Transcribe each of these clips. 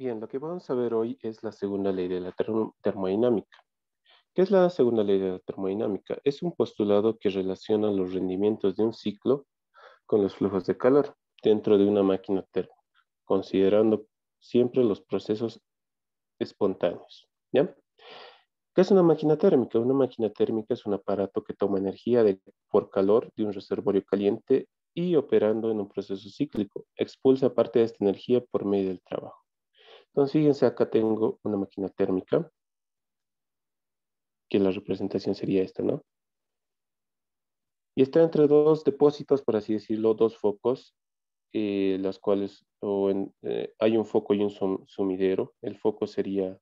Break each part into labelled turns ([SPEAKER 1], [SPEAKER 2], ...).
[SPEAKER 1] Bien, lo que vamos a ver hoy es la segunda ley de la termodinámica. ¿Qué es la segunda ley de la termodinámica? Es un postulado que relaciona los rendimientos de un ciclo con los flujos de calor dentro de una máquina térmica, considerando siempre los procesos espontáneos. ¿ya? ¿Qué es una máquina térmica? Una máquina térmica es un aparato que toma energía por calor de un reservorio caliente y operando en un proceso cíclico, expulsa parte de esta energía por medio del trabajo. Entonces, fíjense, acá tengo una máquina térmica, que la representación sería esta, ¿no? Y está entre dos depósitos, por así decirlo, dos focos, eh, las cuales eh, hay un foco y un sumidero. El foco sería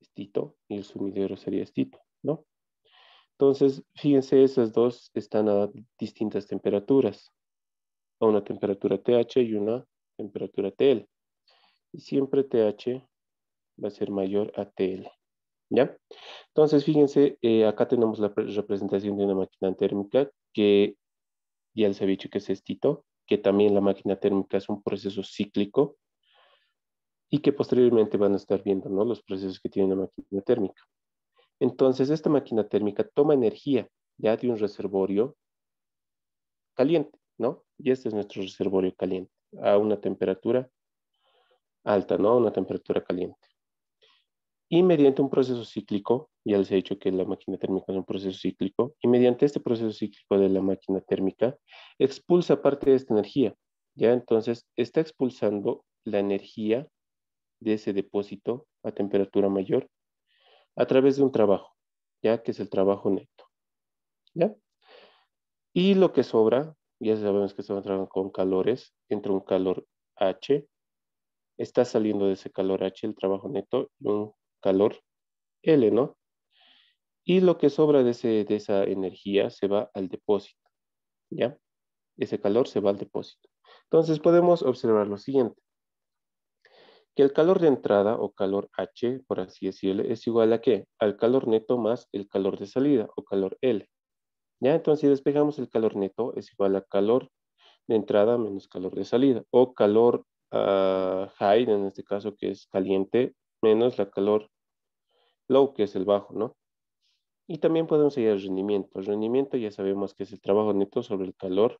[SPEAKER 1] estito y el sumidero sería estito, ¿no? Entonces, fíjense, esas dos están a distintas temperaturas, a una temperatura TH y una temperatura TL y siempre TH va a ser mayor a TL. ¿Ya? Entonces, fíjense, eh, acá tenemos la representación de una máquina térmica que ya les había dicho que es estito, que también la máquina térmica es un proceso cíclico y que posteriormente van a estar viendo ¿no? los procesos que tiene una máquina térmica. Entonces, esta máquina térmica toma energía ya de un reservorio caliente, ¿no? Y este es nuestro reservorio caliente a una temperatura alta, ¿no? Una temperatura caliente. Y mediante un proceso cíclico, ya les he dicho que la máquina térmica es un proceso cíclico, y mediante este proceso cíclico de la máquina térmica, expulsa parte de esta energía, ¿ya? Entonces, está expulsando la energía de ese depósito a temperatura mayor a través de un trabajo, ¿ya? Que es el trabajo neto, ¿ya? Y lo que sobra, ya sabemos que se va a con calores, entra un calor H está saliendo de ese calor H el trabajo neto y un calor L, ¿no? Y lo que sobra de, esa energía se va al depósito, ¿ya? Ese calor se va al depósito. Entonces podemos observar lo siguiente. Que el calor de entrada o calor H, por así decirlo, es igual a qué? Al calor neto más el calor de salida o calor L. ¿Ya? Entonces si despejamos el calor neto es igual a calor de entrada menos calor de salida o calor Ah, high, en este caso que es caliente, menos la calor low, que es el bajo, ¿no? Y también podemos seguir al rendimiento. rendimiento ya sabemos que es el trabajo neto sobre el calor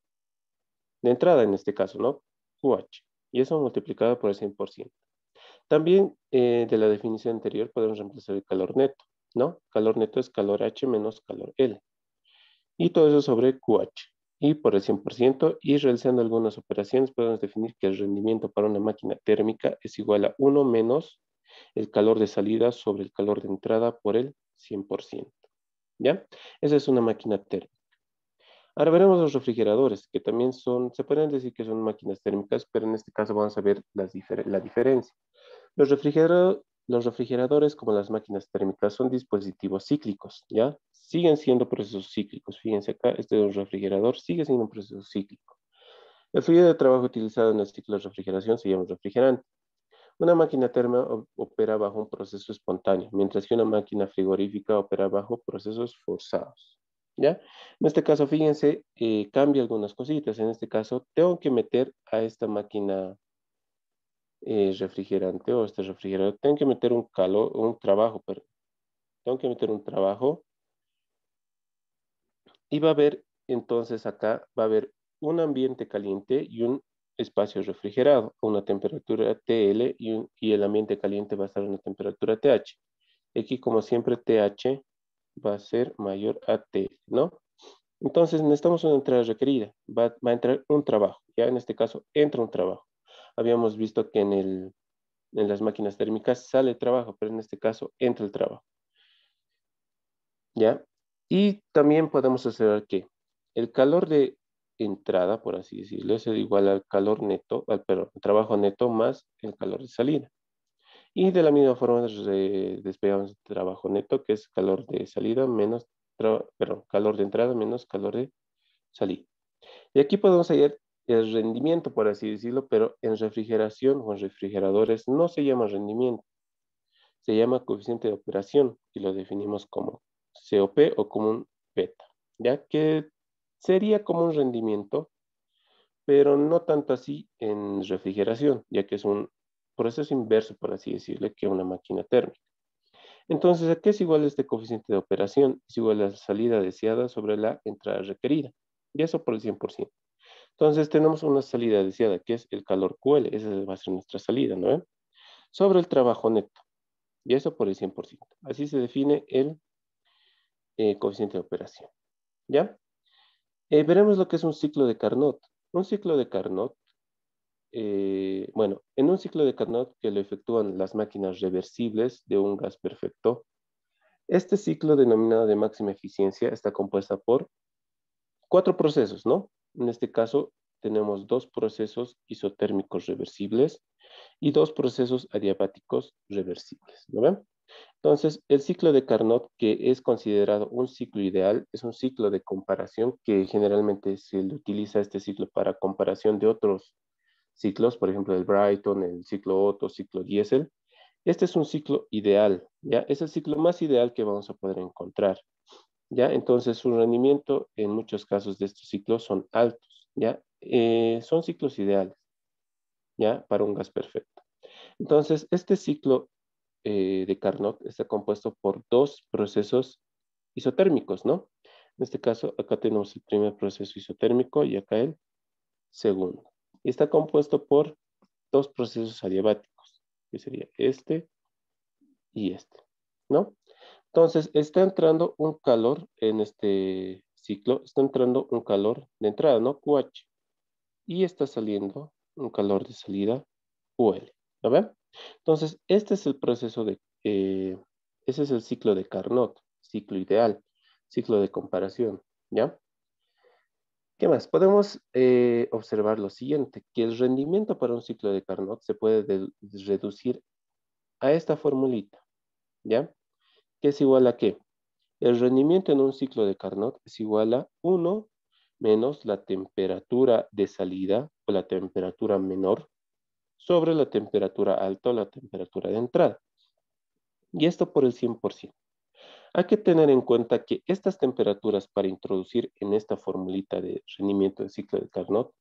[SPEAKER 1] de entrada, en este caso, ¿no? QH. Y eso multiplicado por el 100%. También eh, de la definición anterior podemos reemplazar el calor neto, ¿no? Calor neto es calor H menos calor L. Y todo eso sobre QH y por el 100% y realizando algunas operaciones podemos definir que el rendimiento para una máquina térmica es igual a 1 menos el calor de salida sobre el calor de entrada por el 100%. ¿Ya? Esa es una máquina térmica. Ahora veremos los refrigeradores, que también son, se pueden decir que son máquinas térmicas, pero en este caso vamos a ver las la diferencia. Los, los refrigeradores, como las máquinas térmicas, son dispositivos cíclicos, ¿ya? siguen siendo procesos cíclicos. Fíjense acá, este es un refrigerador, sigue siendo un proceso cíclico. El fluido de trabajo utilizado en el ciclo de refrigeración se llama refrigerante. Una máquina térmica opera bajo un proceso espontáneo, mientras que una máquina frigorífica opera bajo procesos forzados. ¿Ya? En este caso, fíjense, eh, cambia algunas cositas. En este caso, tengo que meter a esta máquina eh, refrigerante o este refrigerador, tengo que meter un calor, un trabajo, Tengo que meter un trabajo y va a haber, entonces acá va a haber un ambiente caliente y un espacio refrigerado una temperatura TL y, el ambiente caliente va a estar en una temperatura TH. Aquí, como siempre, TH va a ser mayor a TL, ¿no? Entonces, necesitamos una entrada requerida. Va, a entrar un trabajo. Ya en este caso, entra un trabajo. Habíamos visto que en, en las máquinas térmicas sale trabajo, pero en este caso, entra el trabajo. ¿Ya? Y también podemos observar que el calor de entrada, por así decirlo, es igual al calor neto, al trabajo neto más el calor de salida. Y de la misma forma despegamos el trabajo neto, que es calor de salida menos, calor de entrada menos calor de salida. Y aquí podemos hallar el rendimiento, por así decirlo, pero en refrigeración o en refrigeradores no se llama rendimiento, se llama coeficiente de operación y lo definimos como COP o como beta, ya que sería como un rendimiento, pero no tanto así en refrigeración, ya que es un proceso inverso, por así decirle, que una máquina térmica. Entonces, ¿a qué es igual este coeficiente de operación? Es igual a la salida deseada sobre la entrada requerida, y eso por el 100%. Entonces, tenemos una salida deseada, que es el calor QL, esa va a ser nuestra salida, ¿no? Sobre el trabajo neto, y eso por el 100%. Así se define el eh, coeficiente de operación. ¿Ya? Eh, veremos lo que es un ciclo de Carnot. Un ciclo de Carnot, eh, bueno, en un ciclo de Carnot que lo efectúan las máquinas reversibles de un gas perfecto, este ciclo denominado de máxima eficiencia está compuesta por cuatro procesos, ¿no? En este caso tenemos dos procesos isotérmicos reversibles y dos procesos adiabáticos reversibles, ¿no ven? Entonces, el ciclo de Carnot, que es considerado un ciclo ideal, es un ciclo de comparación que generalmente se utiliza este ciclo para comparación de otros ciclos, por ejemplo, el Brighton, el ciclo Otto, ciclo Diesel. Este es un ciclo ideal, ¿ya? Es el ciclo más ideal que vamos a poder encontrar, ¿ya? Entonces, su rendimiento en muchos casos de estos ciclos son altos, ¿ya? Eh, son ciclos ideales, ¿ya? Para un gas perfecto. Entonces, este ciclo eh, de Carnot está compuesto por dos procesos isotérmicos, ¿no? En este caso, acá tenemos el primer proceso isotérmico y acá el segundo. Y está compuesto por dos procesos adiabáticos, que sería este y este, ¿no? Entonces, está entrando un calor en este ciclo, está entrando un calor de entrada, ¿no? QH. Y está saliendo un calor de salida, QL. ¿Lo ven? Entonces, este es el proceso de, eh, ese es el ciclo de Carnot, ciclo ideal, ciclo de comparación, ¿ya? ¿Qué más? Podemos eh, observar lo siguiente, que el rendimiento para un ciclo de Carnot se puede reducir a esta formulita, ¿ya? Que es igual a qué? El rendimiento en un ciclo de Carnot es igual a 1 menos la temperatura de salida o la temperatura menor sobre la temperatura alta o la temperatura de entrada. Y esto por el 100%. Hay que tener en cuenta que estas temperaturas para introducir en esta formulita de rendimiento del ciclo de Carnot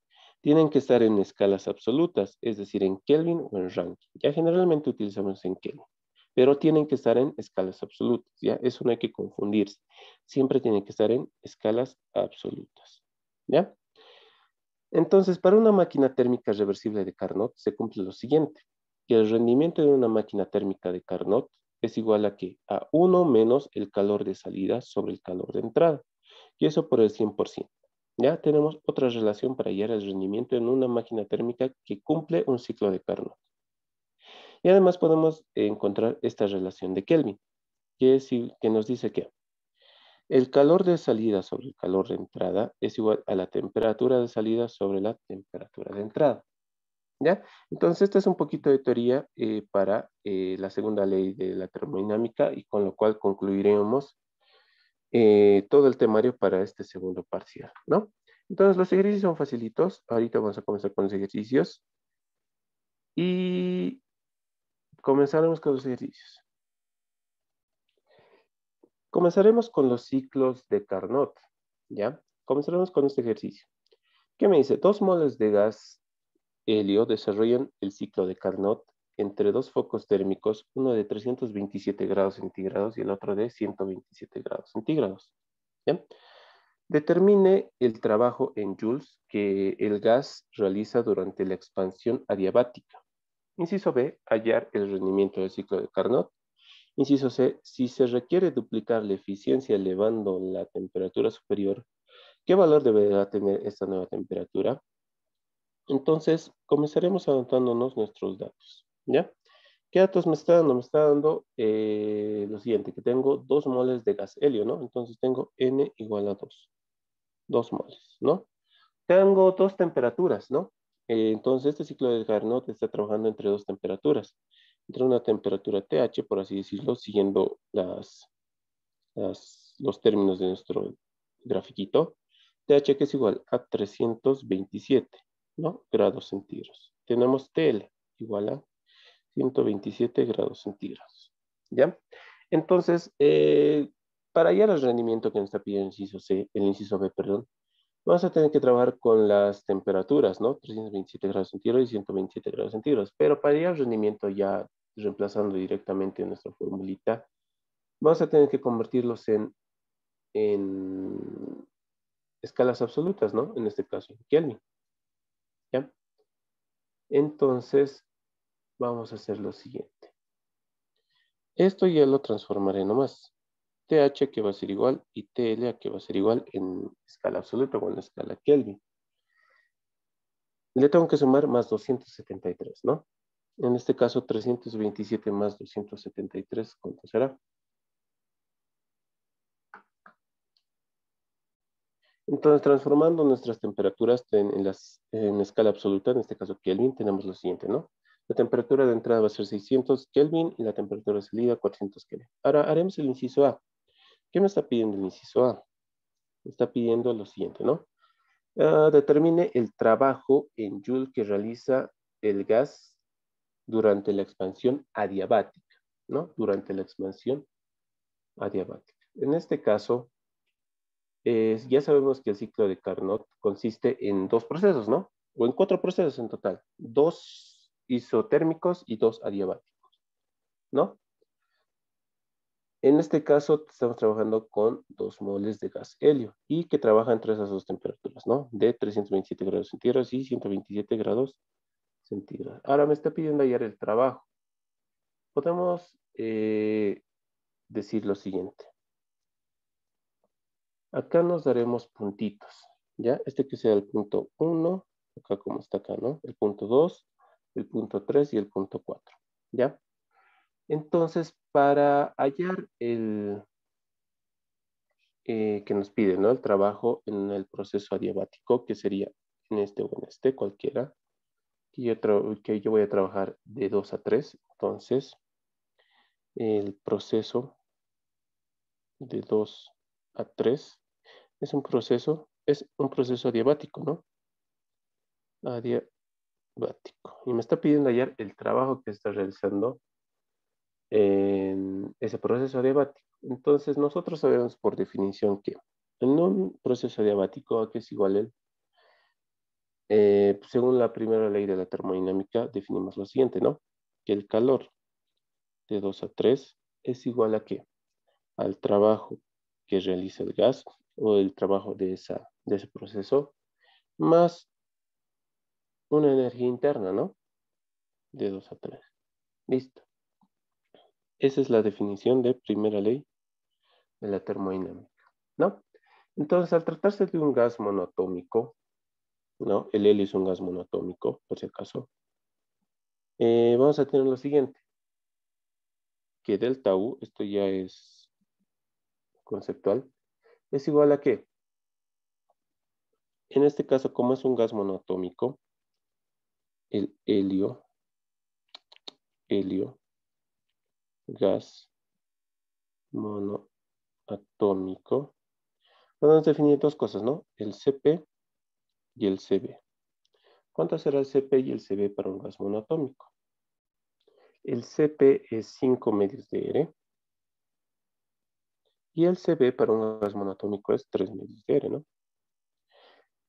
[SPEAKER 1] tienen que estar en escalas absolutas, es decir, en Kelvin o en Rankine. Ya generalmente utilizamos en Kelvin, pero tienen que estar en escalas absolutas, ¿ya? Eso no hay que confundirse. Siempre tienen que estar en escalas absolutas, ¿ya? Entonces, para una máquina térmica reversible de Carnot se cumple lo siguiente, que el rendimiento de una máquina térmica de Carnot es igual a que a 1 menos el calor de salida sobre el calor de entrada, y eso por el 100%. Ya tenemos otra relación para hallar el rendimiento en una máquina térmica que cumple un ciclo de Carnot. Y además podemos encontrar esta relación de Kelvin, que, es, que nos dice que el calor de salida sobre el calor de entrada es igual a la temperatura de salida sobre la temperatura de entrada. ¿Ya? Entonces, esta es un poquito de teoría eh, para eh, la segunda ley de la termodinámica y con lo cual concluiremos eh, todo el temario para este segundo parcial, ¿no? Entonces, los ejercicios son facilitos. Ahorita vamos a comenzar con los ejercicios. Y comenzaremos con los ejercicios. Comenzaremos con los ciclos de Carnot, ¿ya? Comenzaremos con este ejercicio. ¿Qué me dice? Dos moles de gas helio desarrollan el ciclo de Carnot entre dos focos térmicos, uno de 327 grados centígrados y el otro de 127 grados centígrados. Determine el trabajo en joules que el gas realiza durante la expansión adiabática. Inciso B, hallar el rendimiento del ciclo de Carnot. Inciso C, si se requiere duplicar la eficiencia elevando la temperatura superior, ¿qué valor deberá tener esta nueva temperatura? Entonces, comenzaremos anotándonos nuestros datos, ¿ya? ¿Qué datos me está dando? Me está dando eh, lo siguiente, que tengo dos moles de gas helio, ¿no? Entonces tengo N igual a 2. dos moles, ¿no? Tengo dos temperaturas, ¿no? Eh, entonces este ciclo de Carnot está trabajando entre dos temperaturas entre una temperatura TH, por así decirlo, siguiendo los términos de nuestro grafiquito, TH que es igual a 327 ¿no? grados centígrados. Tenemos TL igual a 127 grados centígrados. ¿Ya? Entonces, eh, para hallar el rendimiento que nos está pidiendo el inciso C, el inciso B, perdón, vamos a tener que trabajar con las temperaturas, ¿no? 327 grados centígrados y 127 grados centígrados, pero para hallar el rendimiento ya reemplazando directamente nuestra formulita, vamos a tener que convertirlos en, escalas absolutas, ¿no? En este caso, Kelvin. ¿Ya? Entonces, vamos a hacer lo siguiente. Esto ya lo transformaré nomás. TH que va a ser igual y TL que va a ser igual en escala absoluta o en escala Kelvin. Le tengo que sumar más 273, ¿no? En este caso, 327 más 273, ¿cuánto será? Entonces, transformando nuestras temperaturas en, escala absoluta, en este caso Kelvin, tenemos lo siguiente, ¿no? La temperatura de entrada va a ser 600 Kelvin y la temperatura de salida 400 Kelvin. Ahora haremos el inciso A. ¿Qué me está pidiendo el inciso A? Me está pidiendo lo siguiente, ¿no? Ah, determine el trabajo en Joule que realiza el gas durante la expansión adiabática, ¿no? Durante la expansión adiabática. En este caso, ya sabemos que el ciclo de Carnot consiste en dos procesos, ¿no? O en cuatro procesos en total, dos isotérmicos y dos adiabáticos, ¿no? En este caso estamos trabajando con dos moles de gas helio y que trabajan entre esas dos temperaturas, ¿no? De 327 grados centígrados y 127 grados Ahora me está pidiendo hallar el trabajo. Podemos eh, decir lo siguiente. Acá nos daremos puntitos, ¿ya? Este que sea el punto 1, acá como está acá, ¿no? El punto 2, el punto 3 y el punto 4, ¿ya? Entonces, para hallar el eh, que nos pide, ¿no? El trabajo en el proceso adiabático, que sería en este o en este, cualquiera, que yo, que yo voy a trabajar de 2 a 3. Entonces, el proceso de 2 a 3 es un proceso, es un proceso adiabático, ¿no? Adiabático. Y me está pidiendo hallar el trabajo que está realizando en ese proceso adiabático. Entonces, nosotros sabemos por definición que en un proceso adiabático que es igual el eh, pues, según la primera ley de la termodinámica, definimos lo siguiente, ¿no? Que el calor de 2 a 3 es igual a qué? Al trabajo que realiza el gas o el trabajo de, de ese proceso, más una energía interna, ¿no? De 2 a 3. Listo. Esa es la definición de primera ley de la termodinámica, ¿no? Entonces, al tratarse de un gas monoatómico, ¿no? El helio es un gas monoatómico, por si acaso. Eh, vamos a tener lo siguiente, que delta U, esto ya es conceptual, es igual a qué? en este caso, como es un gas monoatómico, el helio, helio, gas monoatómico, podemos definir dos cosas, ¿no? El CP y el Cb. ¿Cuánto será el Cp y el Cb para un gas monatómico? El Cp es 5 medios de R. Y el Cb para un gas monatómico es 3 medios de R, ¿no?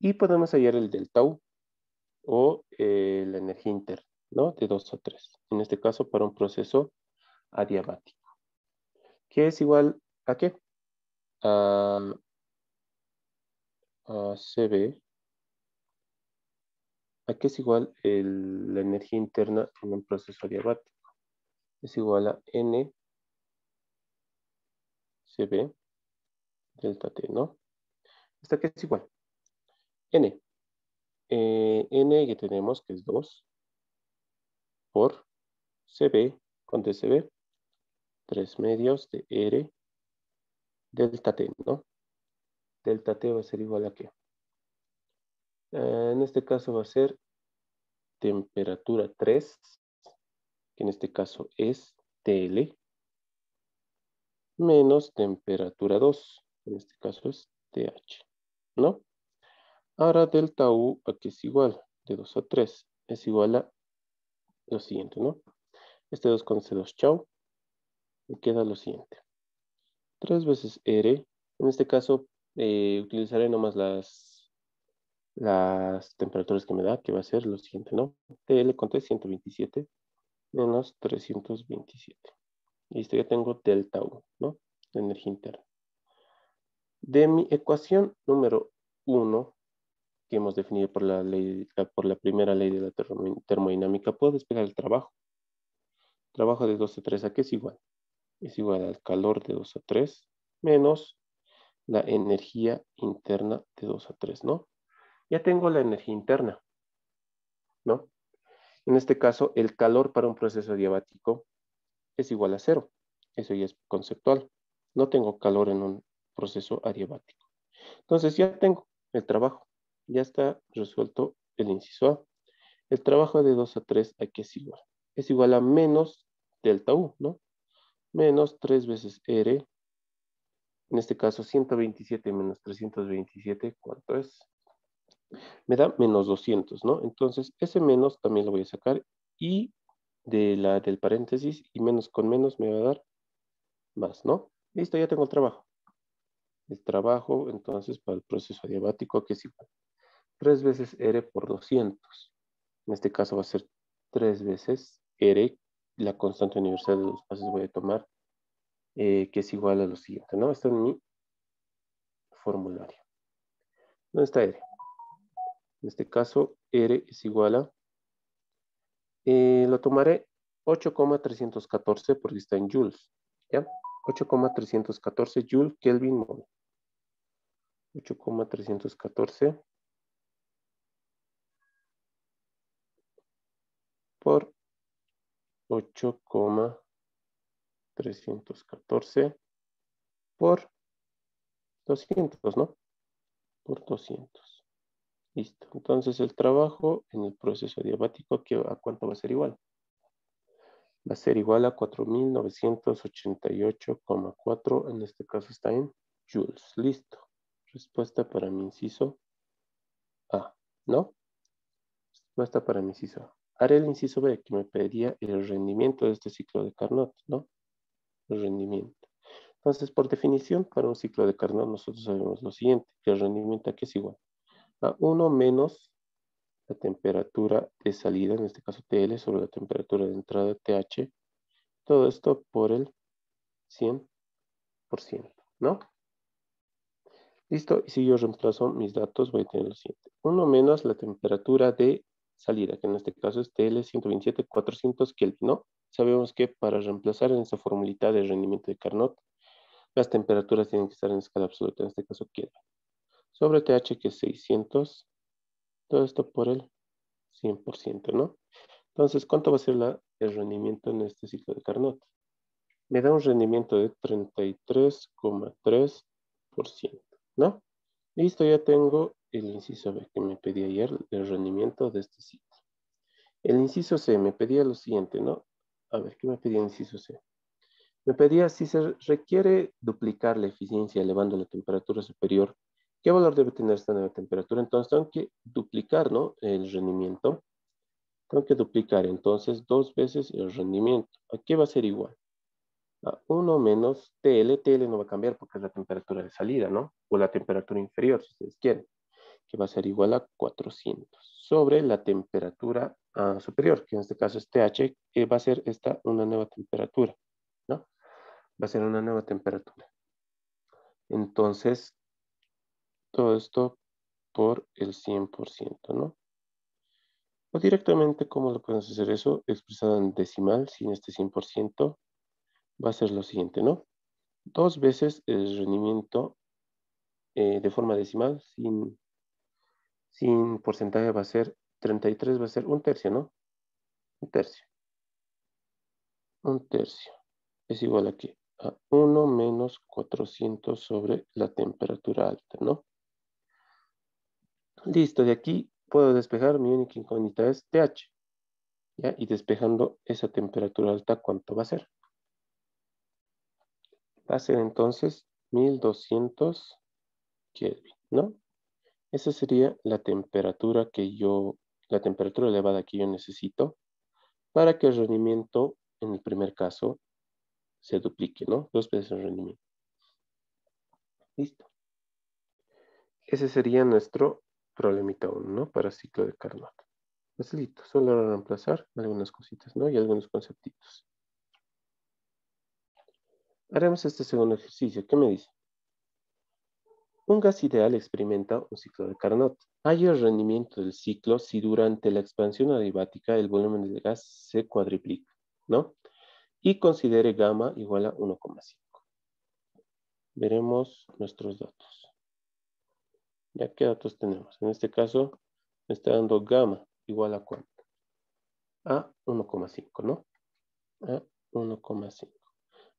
[SPEAKER 1] Y podemos hallar el delta U. o eh, la energía interna, ¿no? De 2 a 3. En este caso para un proceso adiabático. ¿Qué es igual a qué? A, a CB que es igual la energía interna en un proceso adiabático. Es igual a N CB delta T, ¿no? ¿Hasta este que es igual. N. Eh, n que tenemos que es 2 por CB, con es CB? 3 medios de R delta T, ¿no? Delta T va a ser igual a qué? Ah, en este caso va a ser temperatura 3, que en este caso es TL, menos temperatura 2, en este caso es TH, ¿no? Ahora delta U aquí es igual, de 2 a 3, es igual a lo siguiente, ¿no? Este 2 con C2, chau, y queda lo siguiente. 3 veces R, en este caso eh, utilizaré nomás las las temperaturas que me da, que va a ser lo siguiente, ¿no? TL conté 127 menos 327. Y esto ya tengo delta U, ¿no? La energía interna. De mi ecuación número 1, que hemos definido por la, ley, por la primera ley de la termodinámica, puedo despegar el trabajo. Trabajo de 2 a 3, ¿a qué es igual? Es igual al calor de 2 a 3 menos la energía interna de 2 a 3, ¿no? ya tengo la energía interna, ¿no? En este caso, el calor para un proceso adiabático es igual a cero. Eso ya es conceptual. No tengo calor en un proceso adiabático. Entonces ya tengo el trabajo. Ya está resuelto el inciso A. El trabajo de 2 a 3 aquí es igual. Es igual a menos delta U, ¿no? Menos 3 veces R. En este caso, 127 menos 327, ¿cuánto es? me da menos 200, ¿no? Entonces, ese menos también lo voy a sacar y de la, del paréntesis y menos con menos me va a dar más, ¿no? Listo, ya tengo el trabajo. El trabajo, entonces, para el proceso adiabático, que es igual. 3 veces R por 200. En este caso va a ser 3 veces R, la constante universal de los pases voy a tomar, eh, que es igual a lo siguiente, ¿no? Está en mi formulario. ¿Dónde está R? En este caso, R es igual a... Eh, lo tomaré 8,314 porque está en joules. ¿Ya? 8,314 joules Kelvin mol. 8,314 por 8,314 por 200, ¿no? Por 200. Listo. Entonces el trabajo en el proceso adiabático ¿a cuánto va a ser igual? Va a ser igual a 4.988,4. En este caso está en joules. Listo. Respuesta para mi inciso A. ¿No? Respuesta para mi inciso A. Haré el inciso B que me pediría el rendimiento de este ciclo de Carnot, ¿no? El rendimiento. Entonces, por definición, para un ciclo de Carnot nosotros sabemos lo siguiente, que el rendimiento aquí es igual a 1 menos la temperatura de salida, en este caso TL, sobre la temperatura de entrada TH. Todo esto por el 100%, ¿no? Listo, y si yo reemplazo mis datos voy a tener lo siguiente. 1 menos la temperatura de salida, que en este caso es TL 127 400 Kelvin, ¿no? Sabemos que para reemplazar en esta formulita de rendimiento de Carnot, las temperaturas tienen que estar en escala absoluta, en este caso Kelvin sobre TH que es 600. Todo esto por el 100%, ¿no? Entonces, ¿cuánto va a ser la, el rendimiento en este ciclo de Carnot? Me da un rendimiento de 33,3%, ¿no? Listo, ya tengo el inciso B que me pedí ayer, el rendimiento de este ciclo. El inciso C me pedía lo siguiente, ¿no? A ver, ¿qué me pedía el inciso C? Me pedía si se requiere duplicar la eficiencia elevando la temperatura superior ¿Qué valor debe tener esta nueva temperatura? Entonces tengo que duplicar ¿no? el rendimiento. Tengo que duplicar entonces dos veces el rendimiento. ¿A qué va a ser igual? A 1 menos TL. TL no va a cambiar porque es la temperatura de salida, ¿no? O la temperatura inferior, si ustedes quieren. Que va a ser igual a 400 sobre la temperatura ah, superior, que en este caso es TH, que va a ser esta una nueva temperatura, ¿no? Va a ser una nueva temperatura. Entonces, todo esto por el 100%, ¿no? O directamente, ¿cómo lo podemos hacer eso? Expresado en decimal, sin este 100%, va a ser lo siguiente, ¿no? Dos veces el rendimiento eh, de forma decimal, sin, sin porcentaje, va a ser 33, va a ser un tercio, ¿no? Un tercio. Un tercio. Es igual a qué? a 1 menos 400 sobre la temperatura alta, ¿no? Listo, de aquí puedo despejar, mi única incógnita es TH. ¿ya? Y despejando esa temperatura alta, ¿cuánto va a ser? Va a ser entonces 1200 Kelvin, ¿no? Esa sería la temperatura que yo, la temperatura elevada que yo necesito para que el rendimiento, en el primer caso, se duplique, ¿no? Dos veces el rendimiento. Listo. Ese sería nuestro problemita 1, ¿no? Para ciclo de Carnot. Facilito, solo reemplazar algunas cositas, ¿no? Y algunos conceptitos. Haremos este segundo ejercicio. ¿Qué me dice? Un gas ideal experimenta un ciclo de Carnot. Hay el rendimiento del ciclo si durante la expansión adiabática el volumen del gas se cuadriplica, ¿no? Y considere gamma igual a 1,5. Veremos nuestros datos. ¿Ya qué datos tenemos? En este caso me está dando gamma igual a cuánto? A 1,5, ¿no? A 1,5.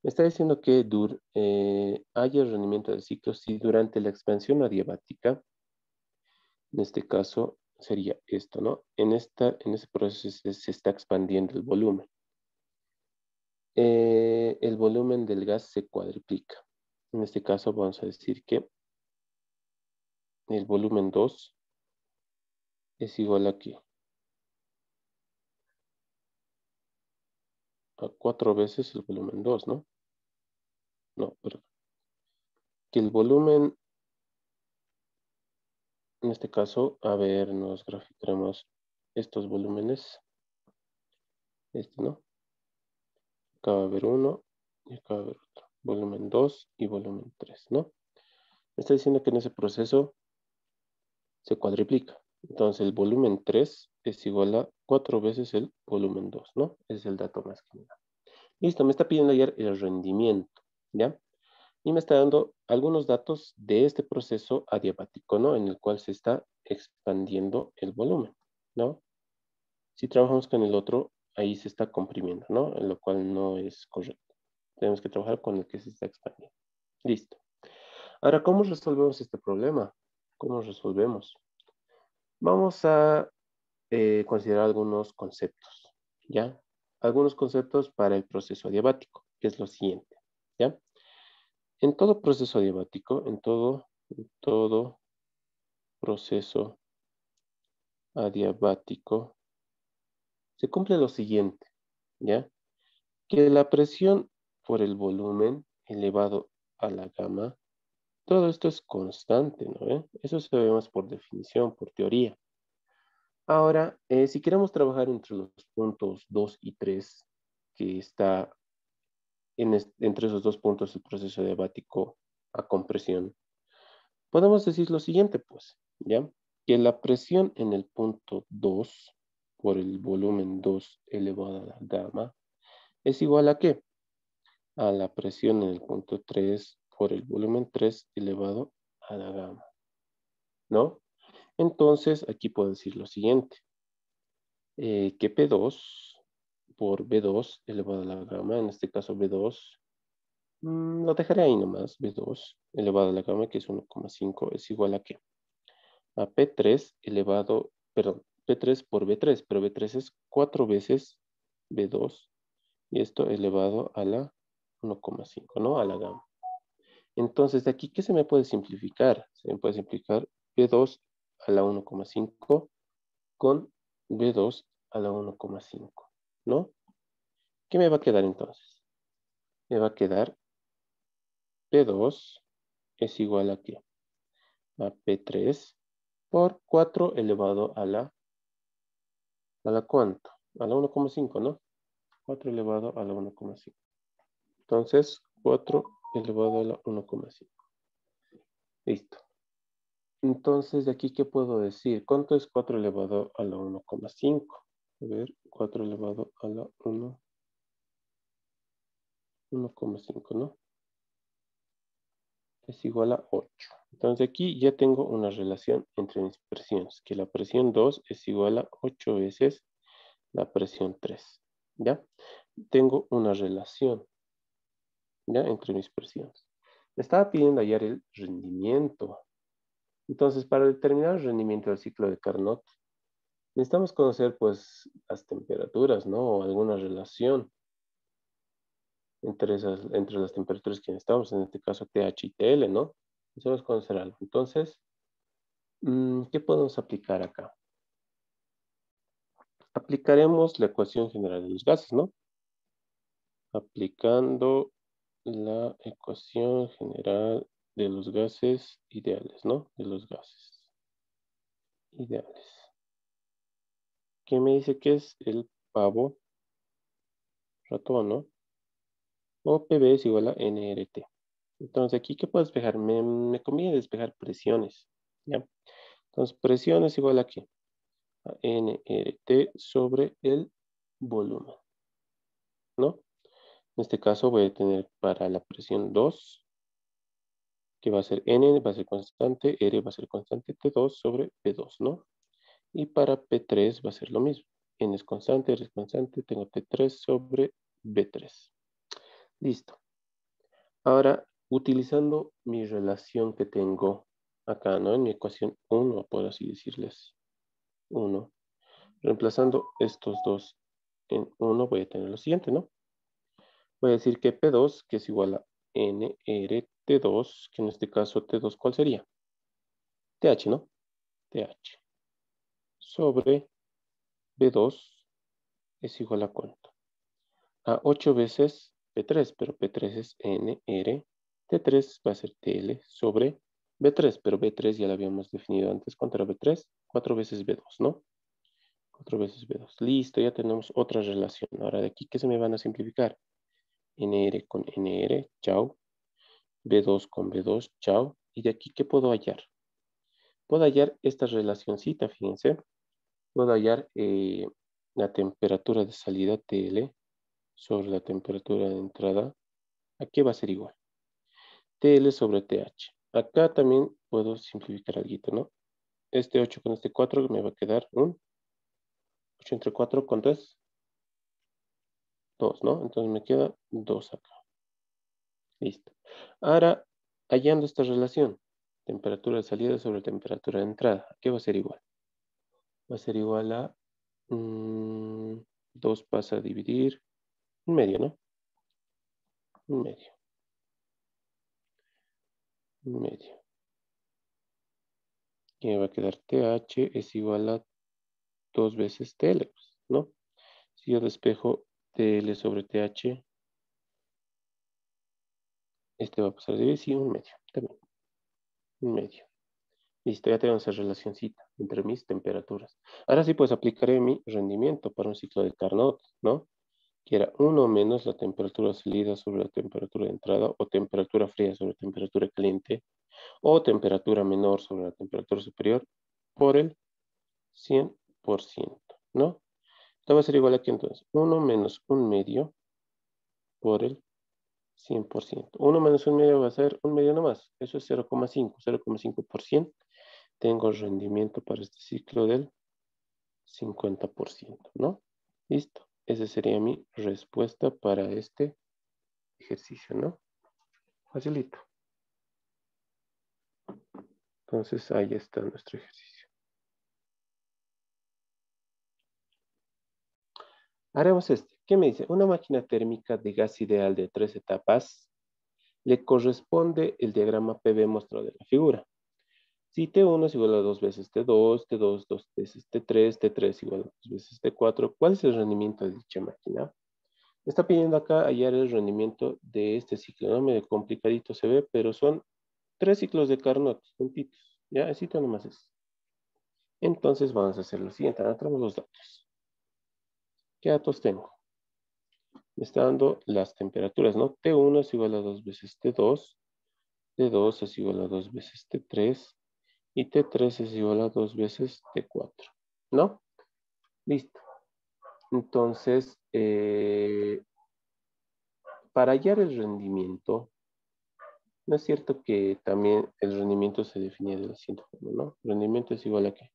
[SPEAKER 1] Me está diciendo que dur, el eh, rendimiento del ciclo si durante la expansión adiabática, en este caso sería esto, ¿no? En, esta, este proceso se, está expandiendo el volumen. Eh, el volumen del gas se cuadriplica. En este caso vamos a decir que el volumen 2 es igual a aquí. A cuatro veces el volumen 2, ¿no? No, perdón. Que el volumen, en este caso, a ver, nos graficaremos estos volúmenes. Este, ¿no? Acá va a haber uno y acá va a haber otro. Volumen 2 y volumen 3, ¿no? Me está diciendo que en ese proceso se cuadriplica. Entonces el volumen 3 es igual a 4 veces el volumen 2, ¿no? es el dato más general. Listo, me está pidiendo ayer el rendimiento, ¿ya? Y me está dando algunos datos de este proceso adiabático, ¿no? En el cual se está expandiendo el volumen, ¿no? Si trabajamos con el otro, ahí se está comprimiendo, ¿no? En lo cual no es correcto. Tenemos que trabajar con el que se está expandiendo. Listo. Ahora, ¿cómo resolvemos este problema? ¿Cómo resolvemos? Vamos a eh, considerar algunos conceptos, ¿ya? Algunos conceptos para el proceso adiabático, que es lo siguiente, ¿ya? En todo proceso adiabático, en todo, en todo proceso adiabático, se cumple lo siguiente, ¿ya? Que la presión por el volumen elevado a la gamma todo esto es constante, ¿no? se Eso más por definición, por teoría. Ahora, eh, si queremos trabajar entre los puntos 2 y 3, que está entre esos dos puntos el proceso diabático a compresión, podemos decir lo siguiente, pues, ¿ya? Que la presión en el punto 2 por el volumen 2 elevado a la gamma es igual a qué? A la presión en el punto 3 por el volumen 3 elevado a la gamma. ¿No? Entonces, aquí puedo decir lo siguiente. Eh, que P2 por B2 elevado a la gamma, en este caso B2, mm, lo dejaré ahí nomás, B2 elevado a la gamma, que es 1,5, es igual a que a P3 elevado, perdón, P3 por B3, pero B3 es 4 veces B2, y esto elevado a la 1,5, ¿no? A la gamma. Entonces, de aquí, ¿qué se me puede simplificar? Se me puede simplificar B2 a la 1,5 con B2 a la 1,5, ¿no? ¿Qué me va a quedar entonces? Me va a quedar P2 es igual a qué? A P3 por 4 elevado a la, ¿a la cuánto? A la 1,5, ¿no? 4 elevado a la 1,5. Entonces, 4 elevado a la 1,5. Listo. Entonces, de aquí, ¿qué puedo decir? ¿Cuánto es 4 elevado a la 1,5? A ver, 4 elevado a la 1,5. 1,5, ¿no? Es igual a 8. Entonces aquí ya tengo una relación entre mis presiones, que la presión 2 es igual a 8 veces la presión 3, ¿ya? Tengo una relación. ¿ya? entre mis presiones. Me estaba pidiendo hallar el rendimiento. Entonces, para determinar el rendimiento del ciclo de Carnot, necesitamos conocer pues las temperaturas, ¿no? O alguna relación entre, entre las temperaturas que necesitamos, en este caso TH y TL, ¿no? Necesitamos conocer algo. Entonces, mm, ¿qué podemos aplicar acá? Aplicaremos la ecuación general de los gases, ¿no? Aplicando la ecuación general de los gases ideales, ¿no? De los gases ideales. ¿Qué me dice que es el pavo ratón, no? O PB es igual a NRT. Entonces aquí, ¿qué puedo despejar? Me, conviene despejar presiones, ¿ya? Entonces presión es igual a qué? A NRT sobre el volumen, ¿no? En este caso voy a tener para la presión 2, que va a ser N, va a ser constante, R va a ser constante, T2 sobre P2, ¿no? Y para P3 va a ser lo mismo. N es constante, R es constante, tengo T3 sobre B3. Listo. Ahora, utilizando mi relación que tengo acá, ¿no? En mi ecuación 1, por así decirles. 1. Reemplazando estos dos en 1, voy a tener lo siguiente, ¿no? voy a decir que P2, que es igual a NRT2, que en este caso T2, ¿cuál sería? TH, ¿no? TH. Sobre B2 es igual a cuánto? A 8 veces P3, pero P3 es nrt 3 va a ser TL sobre B3, pero B3 ya lo habíamos definido antes. ¿Cuánto era B3? 4 veces B2, ¿no? 4 veces B2. Listo, ya tenemos otra relación. Ahora de aquí, ¿qué se me van a simplificar? NR con NR, chao. B2 con B2, chao. ¿Y de aquí qué puedo hallar? Puedo hallar esta relacioncita, fíjense. Puedo hallar eh, la temperatura de salida TL sobre la temperatura de entrada. Aquí va a ser igual. TL sobre TH. Acá también puedo simplificar algo, ¿no? Este 8 con este 4 me va a quedar un 8 entre 4 con 3, 2, ¿no? Entonces me queda 2 acá. Listo. Ahora, hallando esta relación, temperatura de salida sobre temperatura de entrada, qué va a ser igual? Va a ser igual a 2 mm, pasa a dividir un medio, ¿no? Un medio. Un medio. Y me va a quedar TH es igual a 2 veces TL, pues, ¿no? Si yo despejo TL sobre TH. Este va a pasar de B, sí, un medio, también. Un medio. Listo, ya tenemos esa relacioncita entre mis temperaturas. Ahora sí, pues aplicaré mi rendimiento para un ciclo de Carnot, ¿no? Que era 1 menos la temperatura salida sobre la temperatura de entrada, o temperatura fría sobre temperatura caliente, o temperatura menor sobre la temperatura superior, por el 100%, ¿no? Esto va a ser igual aquí entonces. 1 menos 1 medio por el 100%. 1 menos 1 medio va a ser 1 medio nomás. Eso es 0,5. 0,5%. Tengo el rendimiento para este ciclo del 50%, ¿no? Listo. Esa sería mi respuesta para este ejercicio, ¿no? Facilito. Entonces ahí está nuestro ejercicio. Haremos este. ¿Qué me dice? Una máquina térmica de gas ideal de tres etapas le corresponde el diagrama PV mostrado en la figura. Si T1 es igual a dos veces T2, T2 dos veces T3, T3 es igual a 2 veces T4, ¿cuál es el rendimiento de dicha máquina? Me está pidiendo acá hallar el rendimiento de este ciclo. No me complicadito se ve, pero son tres ciclos de Carnot juntitos. Ya, así nomás es. Entonces vamos a hacer lo siguiente. Anotamos los datos. ¿Qué datos tengo? Me está dando las temperaturas, ¿no? T1 es igual a 2 veces T2, T2 es igual a 2 veces T3 y T3 es igual a 2 veces T4, ¿no? Listo. Entonces, eh, para hallar el rendimiento, no es cierto que también el rendimiento se definía de la siguiente forma, ¿no? Rendimiento es igual a qué?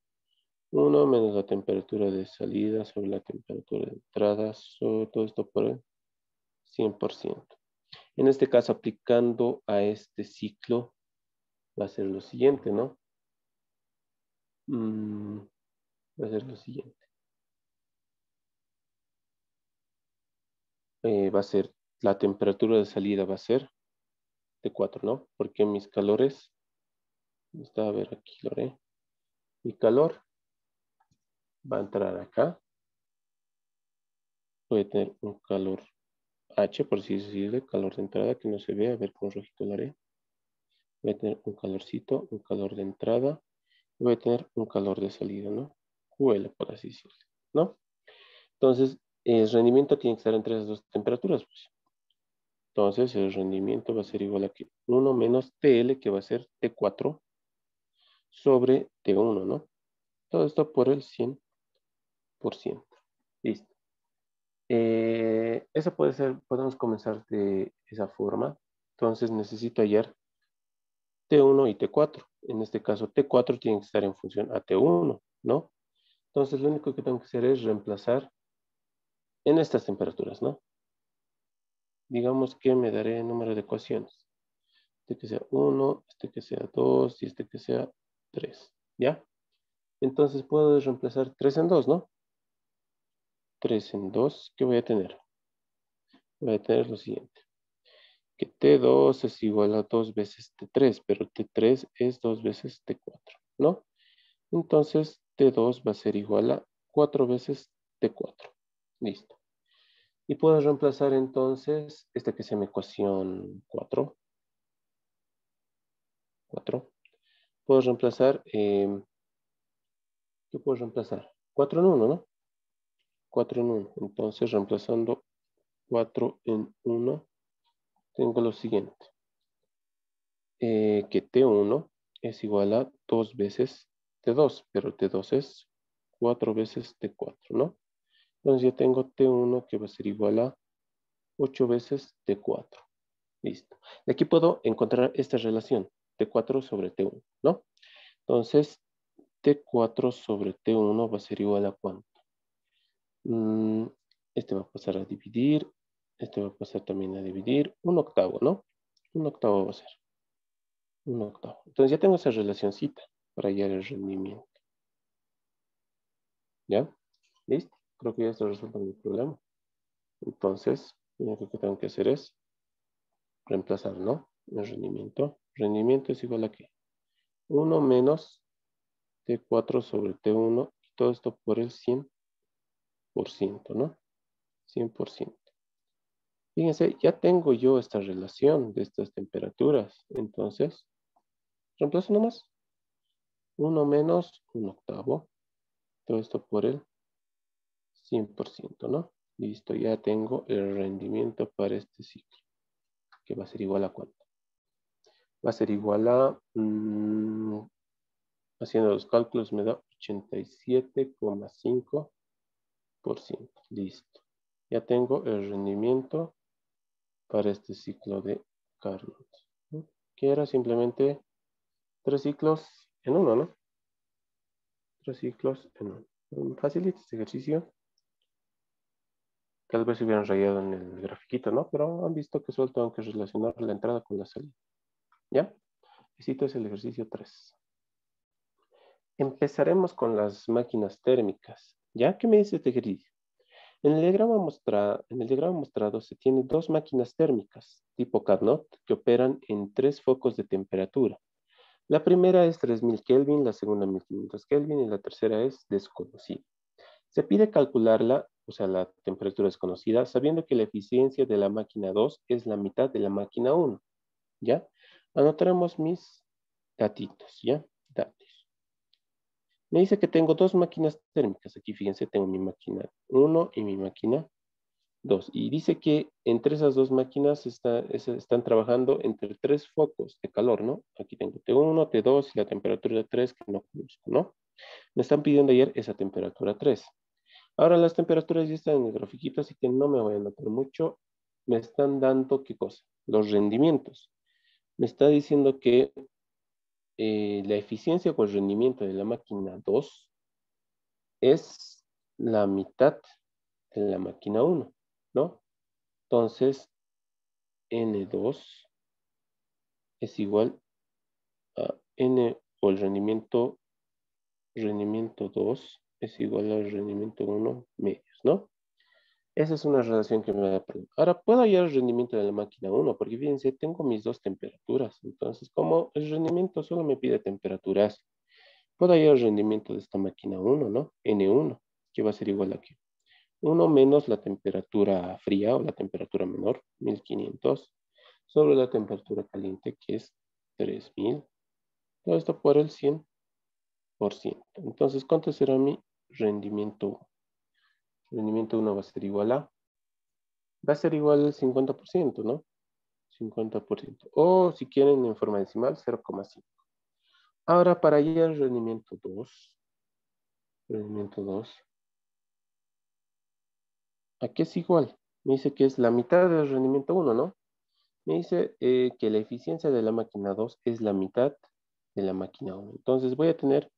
[SPEAKER 1] 1 menos la temperatura de salida sobre la temperatura de entrada, sobre todo esto por el 100%. En este caso, aplicando a este ciclo, va a ser lo siguiente, ¿no? Mm, va a ser lo siguiente. Eh, va a ser, la temperatura de salida va a ser de 4, ¿no? Porque mis calores, está a ver aquí, lo Mi calor va a entrar acá. Voy a tener un calor H, por así sirve, calor de entrada que no se ve, a ver con rojito lo haré. Voy a tener un calorcito, un calor de entrada, y voy a tener un calor de salida, ¿no? QL, por así decirlo, ¿no? Entonces, eh, el rendimiento tiene que estar entre las dos temperaturas, pues. Entonces, el rendimiento va a ser igual a que 1 menos TL, que va a ser T4, sobre T1, ¿no? Todo esto por el 100% ciento. Listo. Eh, eso puede ser, podemos comenzar de esa forma. Entonces necesito hallar T1 y T4. En este caso T4 tiene que estar en función a T1, ¿no? Entonces lo único que tengo que hacer es reemplazar en estas temperaturas, ¿no? Digamos que me daré el número de ecuaciones. Este que sea 1, este que sea 2 y este que sea 3, ¿ya? Entonces puedo reemplazar 3 en 2, ¿no? 3 en 2, ¿qué voy a tener? Voy a tener lo siguiente. Que T2 es igual a 2 veces T3, pero T3 es 2 veces T4, ¿no? Entonces T2 va a ser igual a 4 veces T4. Listo. Y puedo reemplazar entonces esta que se llama ecuación 4. 4. Puedo reemplazar, eh, ¿qué puedo reemplazar? 4 en 1, ¿no? 4 en 1. Entonces, reemplazando 4 en 1, tengo lo siguiente. Eh, que T1 es igual a 2 veces T2, pero T2 es 4 veces T4, ¿no? Entonces yo tengo T1 que va a ser igual a 8 veces T4. Listo. De aquí puedo encontrar esta relación, T4 sobre T1, ¿no? Entonces, T4 sobre T1 va a ser igual a cuánto? Mm, este va a pasar a dividir. Este va a pasar también a dividir. Un octavo, ¿no? Un octavo va a ser. Un octavo. Entonces ya tengo esa relacioncita para hallar el rendimiento. ¿Ya? ¿Listo? Creo que ya se resuelto mi problema. Entonces, lo que tengo que hacer es reemplazar, ¿no? El rendimiento. Rendimiento es igual a qué? 1 menos T4 sobre T1 y todo esto por el 100 100%, ¿no? 100%. Fíjense, ya tengo yo esta relación de estas temperaturas. Entonces, reemplazo nomás. 1 menos un octavo. Todo esto por el 100%, ¿no? Listo, ya tengo el rendimiento para este ciclo. Que va a ser igual a cuánto. Va a ser igual a... Mm, haciendo los cálculos me da 87,5 Listo. Ya tengo el rendimiento para este ciclo de Carnot. Que era simplemente tres ciclos en uno, ¿no? Tres ciclos en uno. Facilita este ejercicio. Tal vez se hubieran rayado en el grafiquito, ¿no? Pero han visto que suelto aunque que relacionar la entrada con la salida. ¿Ya? Este es el ejercicio 3. Empezaremos con las máquinas térmicas. ¿Ya? ¿Qué me dice de En el, diagrama mostrado, se tienen dos máquinas térmicas tipo Carnot que operan en tres focos de temperatura. La primera es 3000 Kelvin, la segunda 1500 Kelvin y la tercera es desconocida. Se pide calcularla, o sea, la temperatura desconocida, sabiendo que la eficiencia de la máquina 2 es la mitad de la máquina 1. ¿Ya? Anotaremos mis gatitos, ¿ya? Me dice que tengo dos máquinas térmicas. Aquí fíjense, tengo mi máquina 1 y mi máquina 2. Y dice que entre esas dos máquinas están trabajando entre tres focos de calor, ¿no? Aquí tengo T1, T2 y la temperatura 3 que no conozco, ¿no? Me están pidiendo ayer esa temperatura 3. Ahora las temperaturas ya están en el grafiquito, así que no me voy a notar mucho. Me están dando, ¿qué cosa? Los rendimientos. Me está diciendo que eh, la eficiencia o el rendimiento de la máquina 2 es la mitad de la máquina 1, ¿no? Entonces, N2 es igual a N o el rendimiento rendimiento 2 es igual al rendimiento 1 medios, ¿no? Esa es una relación que me da dar. Ahora, puedo hallar el rendimiento de la máquina 1, porque fíjense, tengo mis dos temperaturas. Entonces, como el rendimiento solo me pide temperaturas, puedo hallar el rendimiento de esta máquina 1, ¿no? N1, que va a ser igual a que 1 menos la temperatura fría o la temperatura menor, 1500, sobre la temperatura caliente, que es 3000. Todo esto por el 100%. Entonces, ¿cuánto será mi rendimiento 1? rendimiento 1 va a ser igual a, va a ser igual al 50%, ¿no? 50%. O si quieren en forma decimal, 0,5. Ahora para ir al rendimiento 2. Rendimiento 2. Aquí es igual. Me dice que es la mitad del rendimiento 1, ¿no? Me dice eh, que la eficiencia de la máquina 2 es la mitad de la máquina 1. Entonces voy a tener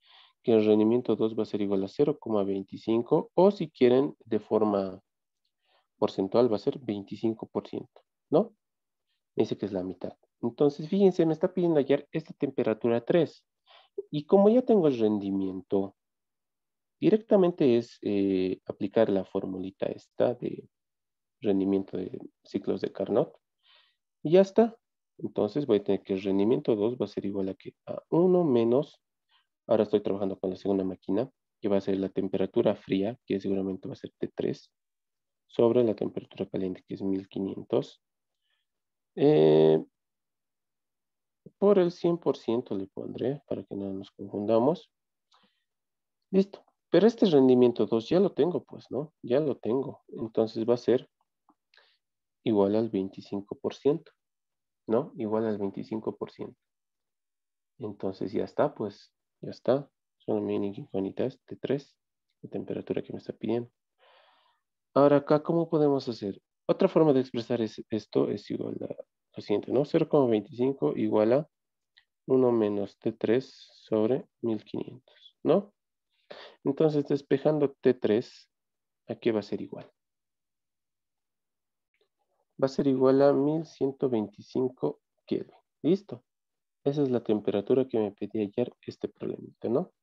[SPEAKER 1] el rendimiento 2 va a ser igual a 0,25 o si quieren de forma porcentual va a ser 25%, ¿no? Dice que es la mitad. Entonces, fíjense, me está pidiendo hallar esta temperatura 3. Y como ya tengo el rendimiento, directamente es eh, aplicar la formulita esta de rendimiento de ciclos de Carnot. Y ya está. Entonces voy a tener que el rendimiento 2 va a ser igual a, que a 1 menos Ahora estoy trabajando con la segunda máquina Que va a ser la temperatura fría, que seguramente va a ser T3, sobre la temperatura caliente, que es 1500. Eh, por el 100% le pondré, para que no nos confundamos. Listo. Pero este rendimiento 2 ya lo tengo, pues, ¿no? Ya lo tengo. Entonces va a ser igual al 25%, ¿no? Igual al 25%. Entonces ya está, pues, ya está. son las mini incógnitas de 3, la temperatura que me está pidiendo. Ahora acá, ¿cómo podemos hacer? Otra forma de expresar esto es igual a lo siguiente, ¿no? 0,25 igual a 1 menos T3 sobre 1500, ¿no? Entonces, despejando T3, ¿a qué va a ser igual? Va a ser igual a 1125 Kelvin. ¿Listo? Esa es la temperatura que me pedí ayer este problemita, ¿no?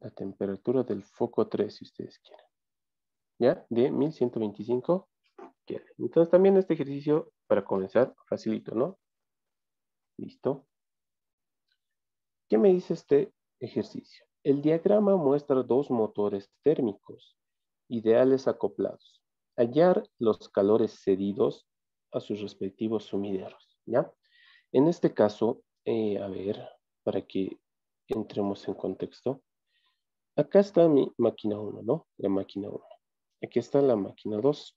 [SPEAKER 1] La temperatura del foco 3, si ustedes quieren. ¿Ya? De 1125 Entonces también este ejercicio, para comenzar, facilito, ¿no? Listo. ¿Qué me dice este ejercicio? El diagrama muestra dos motores térmicos, ideales acoplados. Hallar los calores cedidos a sus respectivos sumideros, ¿ya? En este caso, eh, a ver, para que entremos en contexto, acá está mi máquina 1, ¿no? La máquina 1. Aquí está la máquina 2.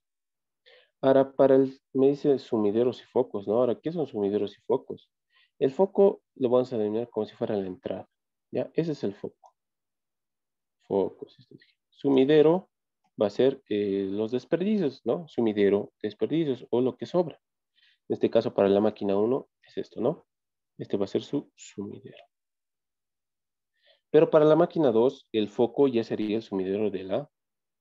[SPEAKER 1] Ahora, para el, me dice sumideros y focos, ¿no? Ahora, ¿qué son sumideros y focos? El foco lo vamos a denominar como si fuera la entrada, ¿ya? Ese es el foco. Focos. Sumidero va a ser eh, los desperdicios, ¿no? Sumidero, desperdicios o lo que sobra. En este caso, para la máquina 1, esto, ¿no? Este va a ser su sumidero. Pero para la máquina 2, el foco ya sería el sumidero de la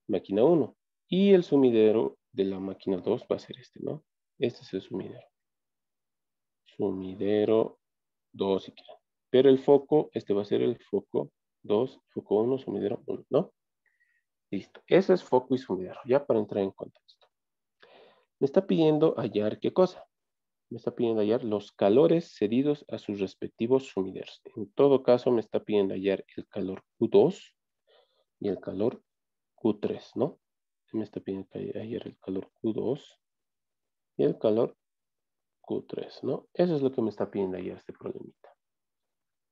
[SPEAKER 1] máquina 1. Y el sumidero de la máquina 2 va a ser este, ¿no? Este es el sumidero. Sumidero 2, si quieren. Pero el foco, este va a ser el foco 2, foco 1, sumidero 1, ¿no? Listo. Ese es foco y sumidero, ya para entrar en contexto. Me está pidiendo hallar qué cosa me está pidiendo hallar los calores cedidos a sus respectivos sumideros. En todo caso, me está pidiendo hallar el calor Q2 y el calor Q3, ¿no? Me está pidiendo hallar el calor Q2 y el calor Q3, ¿no? Eso es lo que me está pidiendo hallar este problemita.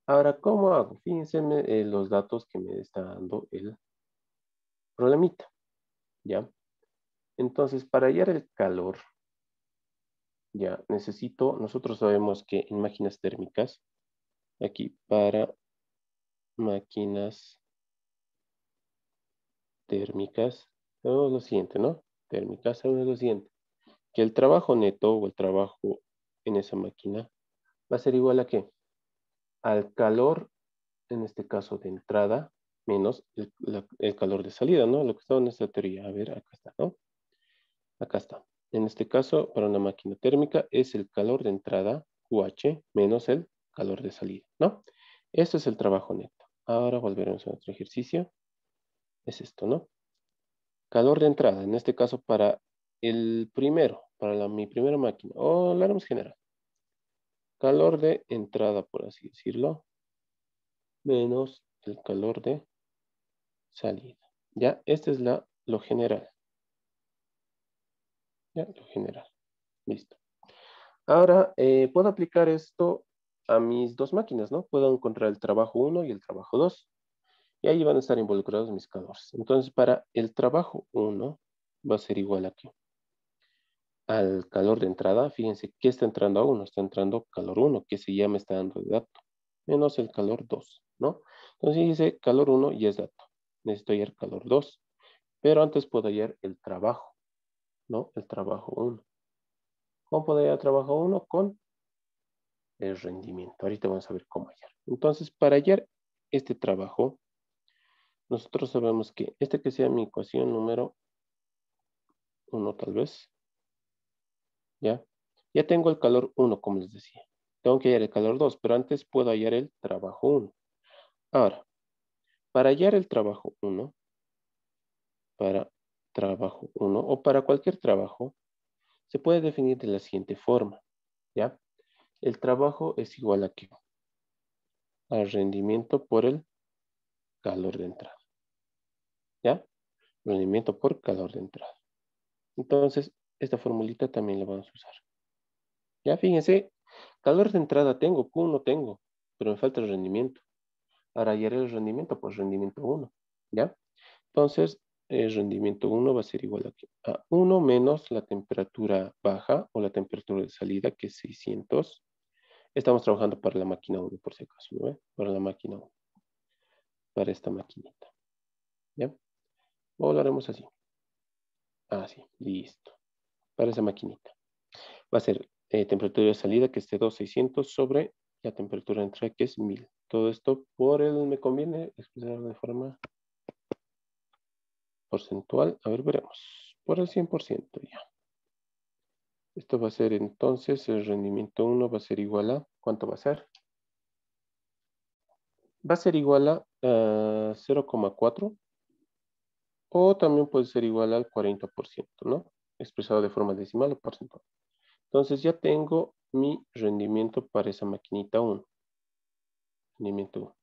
[SPEAKER 1] Ahora, ¿cómo hago? Fíjense eh, los datos que me está dando el problemita, ¿ya? Entonces, para hallar el calor, ya, necesito, nosotros sabemos que en máquinas térmicas, aquí para máquinas térmicas, sabemos lo siguiente, ¿no? Térmicas, sabemos lo siguiente, que el trabajo neto o el trabajo en esa máquina va a ser igual a qué? Al calor, en este caso de entrada, menos el, calor de salida, ¿no? Lo que está en esta teoría. A ver, acá está, ¿no? Acá está. En este caso, para una máquina térmica es el calor de entrada, Qh menos el calor de salida, ¿no? Esto es el trabajo neto. Ahora volveremos a nuestro ejercicio. Es esto, ¿no? Calor de entrada, en este caso para el primero, para la, mi primera máquina, o la haremos general. Calor de entrada, por así decirlo, menos el calor de salida. Ya, esta es la, lo general lo general. Listo. Ahora, eh, puedo aplicar esto a mis dos máquinas, ¿no? Puedo encontrar el trabajo 1 y el trabajo 2. Y ahí van a estar involucrados mis calores. Entonces, para el trabajo 1 va a ser igual aquí. Al calor de entrada, fíjense, ¿qué está entrando a 1? Está entrando calor 1, que se llama está dando de dato, menos el calor 2, ¿no? Entonces dice calor 1 y es dato. Necesito hallar calor 2, pero antes puedo hallar el trabajo. No, el trabajo 1. ¿Cómo podría el trabajo 1? Con el rendimiento. Ahorita vamos a ver cómo hallar. Entonces, para hallar este trabajo, nosotros sabemos que este que sea mi ecuación número 1 tal vez, ¿ya? Ya tengo el calor 1, como les decía. Tengo que hallar el calor 2, pero antes puedo hallar el trabajo 1. Ahora, para hallar el trabajo 1, para trabajo 1 o para cualquier trabajo, se puede definir de la siguiente forma, ¿ya? El trabajo es igual a qué al rendimiento por el calor de entrada, ¿ya? Rendimiento por calor de entrada. Entonces, esta formulita también la vamos a usar. Ya fíjense, calor de entrada tengo, Q no tengo, pero me falta el rendimiento. Ahora ya el rendimiento, por pues rendimiento 1, ¿ya? Entonces, el rendimiento 1 va a ser igual a 1 menos la temperatura baja o la temperatura de salida, que es 600. Estamos trabajando para la máquina 1, por si acaso, ¿no? Para la máquina 1. Para esta maquinita. ¿Ya? O lo haremos así. Así, ah, listo. Para esa maquinita. Va a ser eh, temperatura de salida, que es de 2600 sobre la temperatura de entrada, que es 1000. Todo esto por él me conviene expresarlo de forma porcentual, a ver, veremos, por el 100% ya. Esto va a ser entonces, el rendimiento 1 va a ser igual a, ¿cuánto va a ser? Va a ser igual a 0,4 eh, o también puede ser igual al 40%, ¿no? Expresado de forma decimal o porcentual. Entonces ya tengo mi rendimiento para esa maquinita 1. Rendimiento 1.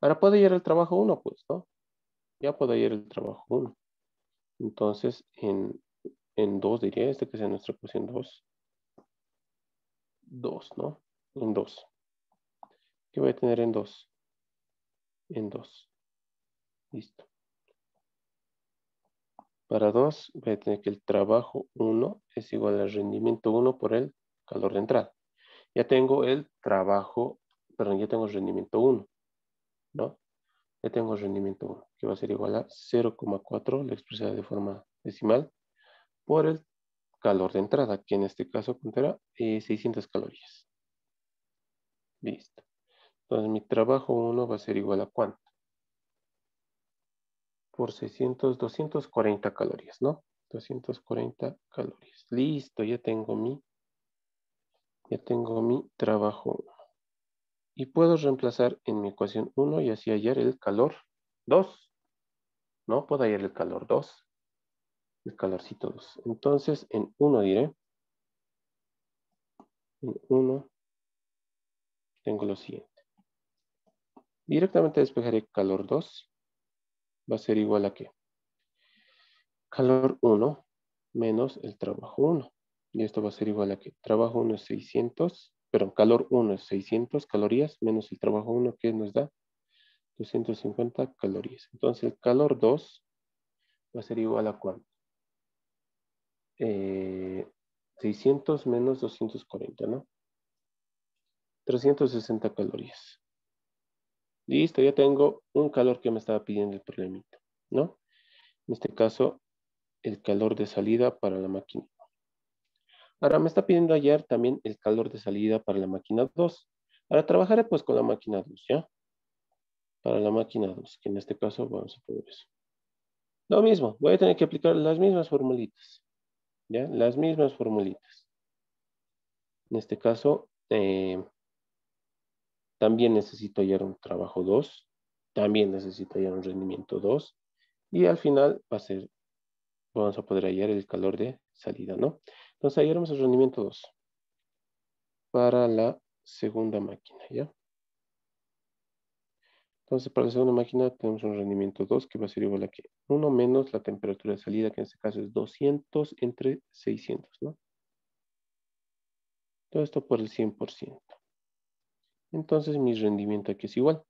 [SPEAKER 1] Ahora puede ir el trabajo 1, pues, ¿no? Ya puede ir el trabajo 1. Entonces, en, en 2 diría este que sea nuestra pues, ecuación 2. 2, ¿no? En 2. ¿Qué voy a tener en 2? En 2. Listo. Para 2 voy a tener que el trabajo 1 es igual al rendimiento 1 por el calor de entrada. Ya tengo el trabajo, perdón, ya tengo el rendimiento 1, ¿no? Ya tengo el rendimiento 1 que va a ser igual a 0,4, la expresada de forma decimal, por el calor de entrada, que en este caso eh, contará 600 calorías. Listo. Entonces mi trabajo 1 va a ser igual a cuánto? Por 600, 240 calorías, ¿no? 240 calorías. Listo, ya tengo mi, ya tengo mi trabajo 1. Y puedo reemplazar en mi ecuación 1 y así hallar el calor 2. ¿no? Puedo hallar el calor 2, el calorcito 2. Entonces, en 1 diré, en 1 tengo lo siguiente. Directamente despejaré calor 2, va a ser igual a qué? calor 1 menos el trabajo 1. Y esto va a ser igual a qué? trabajo 1 es 600, perdón, calor 1 es 600 calorías menos el trabajo 1 que nos da 250 calorías. Entonces el calor 2 va a ser igual a cuánto? 600 eh, menos 240, ¿no? 360 calorías. Listo, ya tengo un calor que me estaba pidiendo el problemita, ¿no? En este caso, el calor de salida para la máquina. Ahora me está pidiendo ayer también el calor de salida para la máquina 2. Ahora trabajaré pues con la máquina 2, ¿ya? para la máquina 2, que en este caso vamos a poder eso. Lo mismo, voy a tener que aplicar las mismas formulitas. ¿Ya? Las mismas formulitas. En este caso, eh, también necesito hallar un trabajo 2. También necesito hallar un rendimiento 2. Y al final va a ser, vamos a poder hallar el calor de salida, ¿no? Entonces hallaremos el rendimiento 2 para la segunda máquina, ¿ya? Entonces, para la segunda máquina tenemos un rendimiento 2 que va a ser igual a que 1 menos la temperatura de salida, que en este caso es 200 entre 600, ¿no? Todo esto por el 100%. Entonces, mi rendimiento aquí es igual.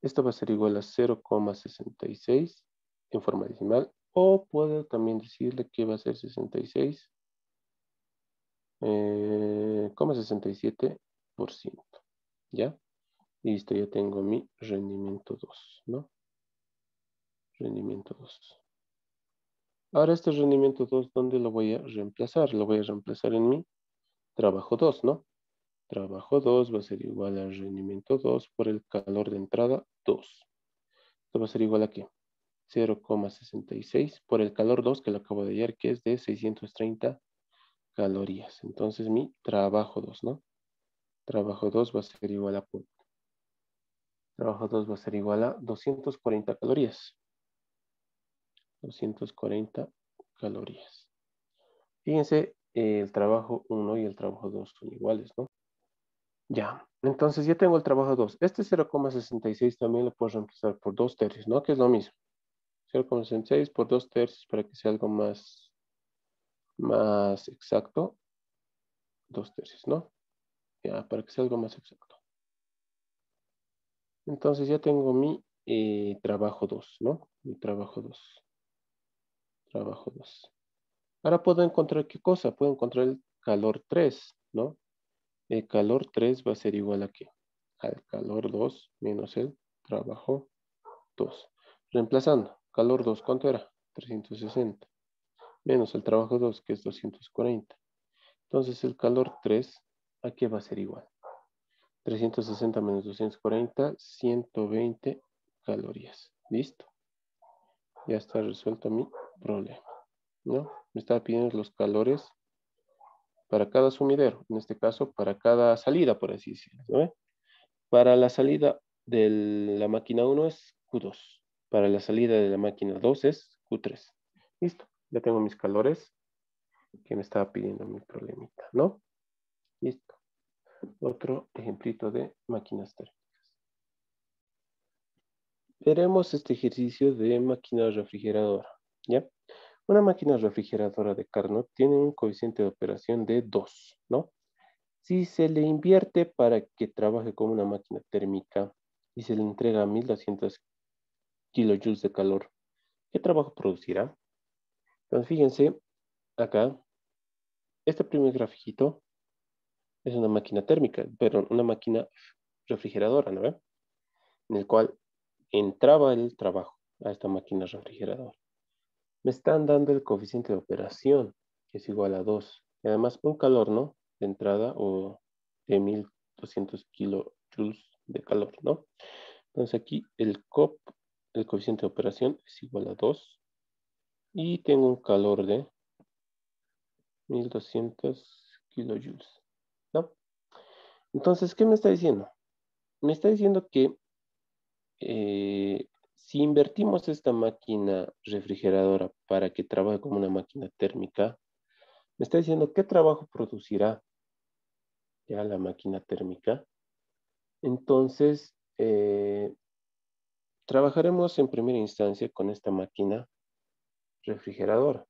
[SPEAKER 1] Esto va a ser igual a 0,66 en forma decimal. O puedo también decirle que va a ser 66,67%. Eh, ¿Ya? Listo, ya tengo mi rendimiento 2, ¿no? Rendimiento 2. Ahora este rendimiento 2, ¿dónde lo voy a reemplazar? Lo voy a reemplazar en mi trabajo 2, ¿no? Trabajo 2 va a ser igual al rendimiento 2 por el calor de entrada 2. Esto va a ser igual a qué? 0,66 por el calor 2 que lo acabo de hallar, que es de 630 calorías. Entonces mi trabajo 2, ¿no? Trabajo 2 va a ser igual a Trabajo 2 va a ser igual a 240 calorías. 240 calorías. Fíjense, eh, el trabajo 1 y el trabajo 2 son iguales, ¿no? Ya, entonces ya tengo el trabajo 2. Este 0,66 también lo puedo reemplazar por 2 tercios, ¿no? Que es lo mismo. 0,66 por 2 tercios para que sea algo más, más exacto. 2 tercios, ¿no? Ya, para que sea algo más exacto. Entonces ya tengo mi eh, trabajo 2, ¿no? Mi trabajo 2. Trabajo 2. Ahora puedo encontrar qué cosa. Puedo encontrar el calor 3, ¿no? El calor 3 va a ser igual a qué? Al calor 2 menos el trabajo 2. Reemplazando, calor 2, ¿cuánto era? 360. Menos el trabajo 2, que es 240. Entonces el calor 3, ¿a qué va a ser igual? 360 menos 240, 120 calorías. Listo. Ya está resuelto mi problema. ¿No? Me estaba pidiendo los calores para cada sumidero. En este caso, para cada salida, por así decirlo. Para la salida de la máquina 1 es Q2. Para la salida de la máquina 2 es Q3. Listo. Ya tengo mis calores que me estaba pidiendo mi problemita, ¿no? Listo otro ejemplito de máquinas térmicas. Veremos este ejercicio de máquina refrigeradora. ¿ya? Una máquina refrigeradora de Carnot tiene un coeficiente de operación de 2, ¿no? Si se le invierte para que trabaje como una máquina térmica y se le entrega 1200 kilojoules de calor, ¿qué trabajo producirá? Entonces, fíjense acá, este primer grafiquito es una máquina térmica, pero una máquina refrigeradora, ¿no En el cual entraba el trabajo a esta máquina refrigeradora. Me están dando el coeficiente de operación, que es igual a 2. Y además un calor, ¿no? De entrada o de 1200 kilojoules de calor, ¿no? Entonces aquí el COP, el coeficiente de operación, es igual a 2. Y tengo un calor de 1200 kilojoules. Entonces, ¿qué me está diciendo? Me está diciendo que eh, si invertimos esta máquina refrigeradora para que trabaje como una máquina térmica, me está diciendo qué trabajo producirá ya la máquina térmica. Entonces, eh, trabajaremos en primera instancia con esta máquina refrigeradora,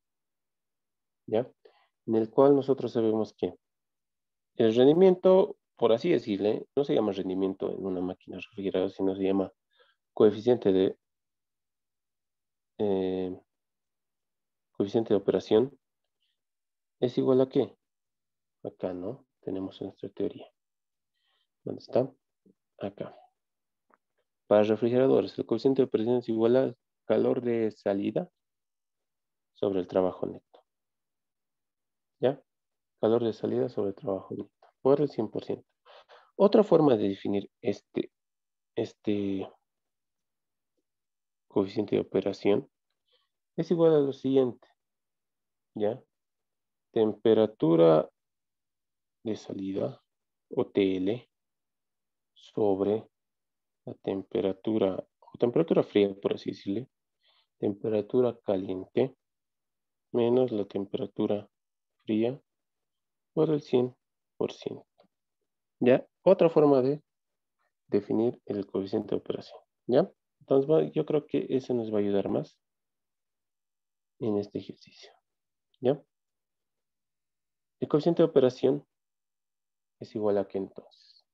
[SPEAKER 1] ¿ya? En el cual nosotros sabemos que el rendimiento por así decirle, no se llama rendimiento en una máquina refrigerada, sino se llama coeficiente de, eh, coeficiente de operación, es igual a qué? Acá, ¿no? Tenemos nuestra teoría. ¿Dónde está? Acá. Para refrigeradores, el coeficiente de operación es igual al calor de salida sobre el trabajo neto. ¿Ya? Calor de salida sobre el trabajo neto el 100%. Otra forma de definir este, este coeficiente de operación es igual a lo siguiente. ¿Ya? Temperatura de salida o TL sobre la temperatura o temperatura fría, por así decirle, temperatura caliente menos la temperatura fría por el 100%. ¿Ya? Otra forma de definir el coeficiente de operación. ¿Ya? Entonces yo creo que eso nos va a ayudar más en este ejercicio. ¿Ya? El coeficiente de operación es igual a que entonces.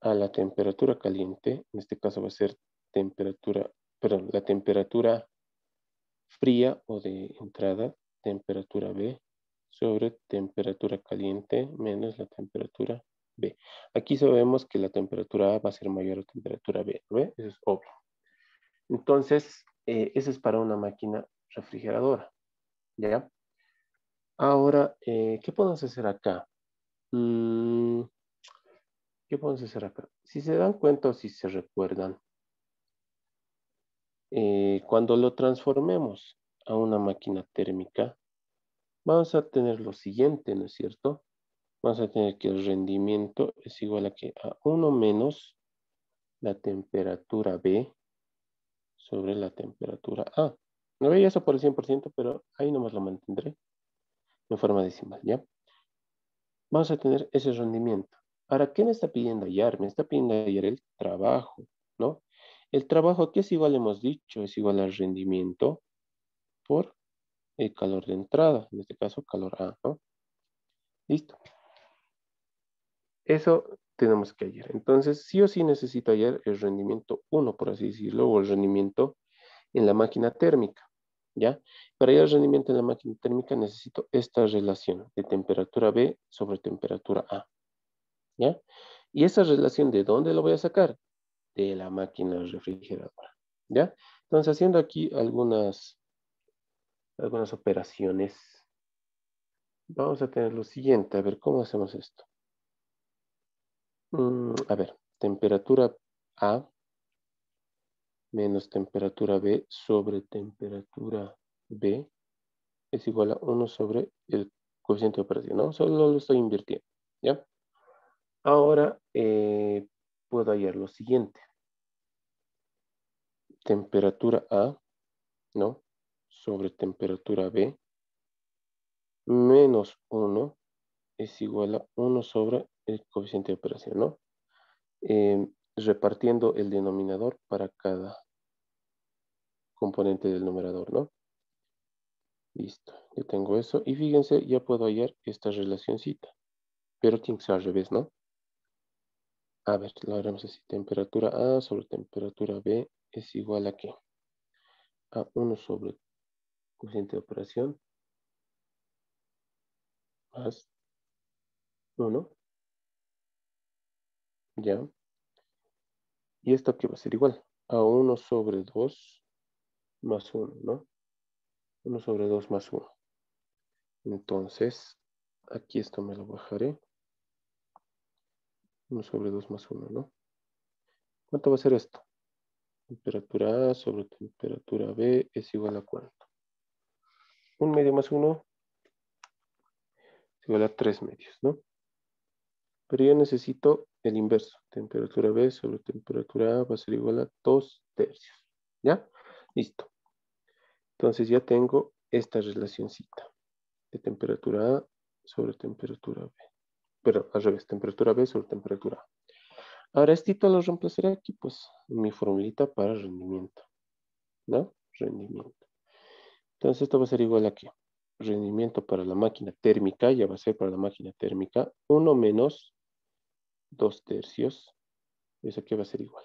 [SPEAKER 1] A la temperatura caliente, en este caso va a ser temperatura, perdón, la temperatura fría o de entrada, temperatura B, sobre temperatura caliente menos la temperatura B. Aquí sabemos que la temperatura A va a ser mayor a la temperatura B, ¿ve? Eso es obvio. Entonces, eh, eso es para una máquina refrigeradora, ¿ya? Ahora, eh, ¿qué podemos hacer acá? Mm, ¿Qué podemos hacer acá? Si se dan cuenta o si se recuerdan, eh, cuando lo transformemos a una máquina térmica, vamos a tener lo siguiente, ¿no es cierto? Vamos a tener que el rendimiento es igual a que a 1 menos la temperatura B sobre la temperatura A. No veía eso por el 100%, pero ahí nomás lo mantendré en forma decimal, ¿ya? Vamos a tener ese rendimiento. Ahora, ¿qué me está pidiendo hallar? Me está pidiendo hallar el trabajo, ¿no? El trabajo, que es igual? Hemos dicho, es igual al rendimiento por el calor de entrada, en este caso calor A, Listo. Eso tenemos que hallar. Entonces, sí o sí necesito hallar el rendimiento 1, por así decirlo, o el rendimiento en la máquina térmica, ¿ya? Para hallar el rendimiento en la máquina térmica necesito esta relación de temperatura B sobre temperatura A, ¿ya? Y esa relación, ¿de dónde la voy a sacar? De la máquina refrigeradora, ¿ya? Entonces, haciendo aquí algunas algunas operaciones. Vamos a tener lo siguiente, a ver, ¿cómo hacemos esto? Mm, a ver, temperatura A menos temperatura B sobre temperatura B es igual a 1 sobre el coeficiente de operación, ¿no? Solo lo estoy invirtiendo, ¿ya? Ahora eh, puedo hallar lo siguiente. Temperatura A, ¿no? sobre temperatura B menos 1 es igual a 1 sobre el coeficiente de operación, ¿no? Em, repartiendo el denominador para cada componente del numerador, ¿no? Listo, Yo tengo eso. Y fíjense, ya puedo hallar esta relacioncita. Pero tiene que ser al revés, ¿no? A ver, lo haremos así. Temperatura A sobre temperatura B es igual a qué? A 1 sobre Coeficiente de operación. Más 1. Ya. Y esto aquí va a ser igual a 1 sobre 2 más 1, ¿no? 1 sobre 2 más 1. Entonces, aquí esto me lo bajaré. 1 sobre 2 más 1, ¿no? ¿Cuánto va a ser esto? Temperatura A sobre temperatura B es igual a cuánto? un medio más uno es igual a tres medios, ¿no? Pero yo necesito el inverso. Temperatura B sobre temperatura A va a ser igual a dos tercios. ¿Ya? Listo. Entonces ya tengo esta relacioncita de temperatura A sobre temperatura B. Pero al revés, temperatura B sobre temperatura A. Ahora esto lo reemplazaré aquí, pues, en mi formulita para rendimiento. ¿No? Rendimiento. Entonces esto va a ser igual a qué? Rendimiento para la máquina térmica, ya va a ser para la máquina térmica, 1 menos 2 tercios. Eso aquí va a ser igual.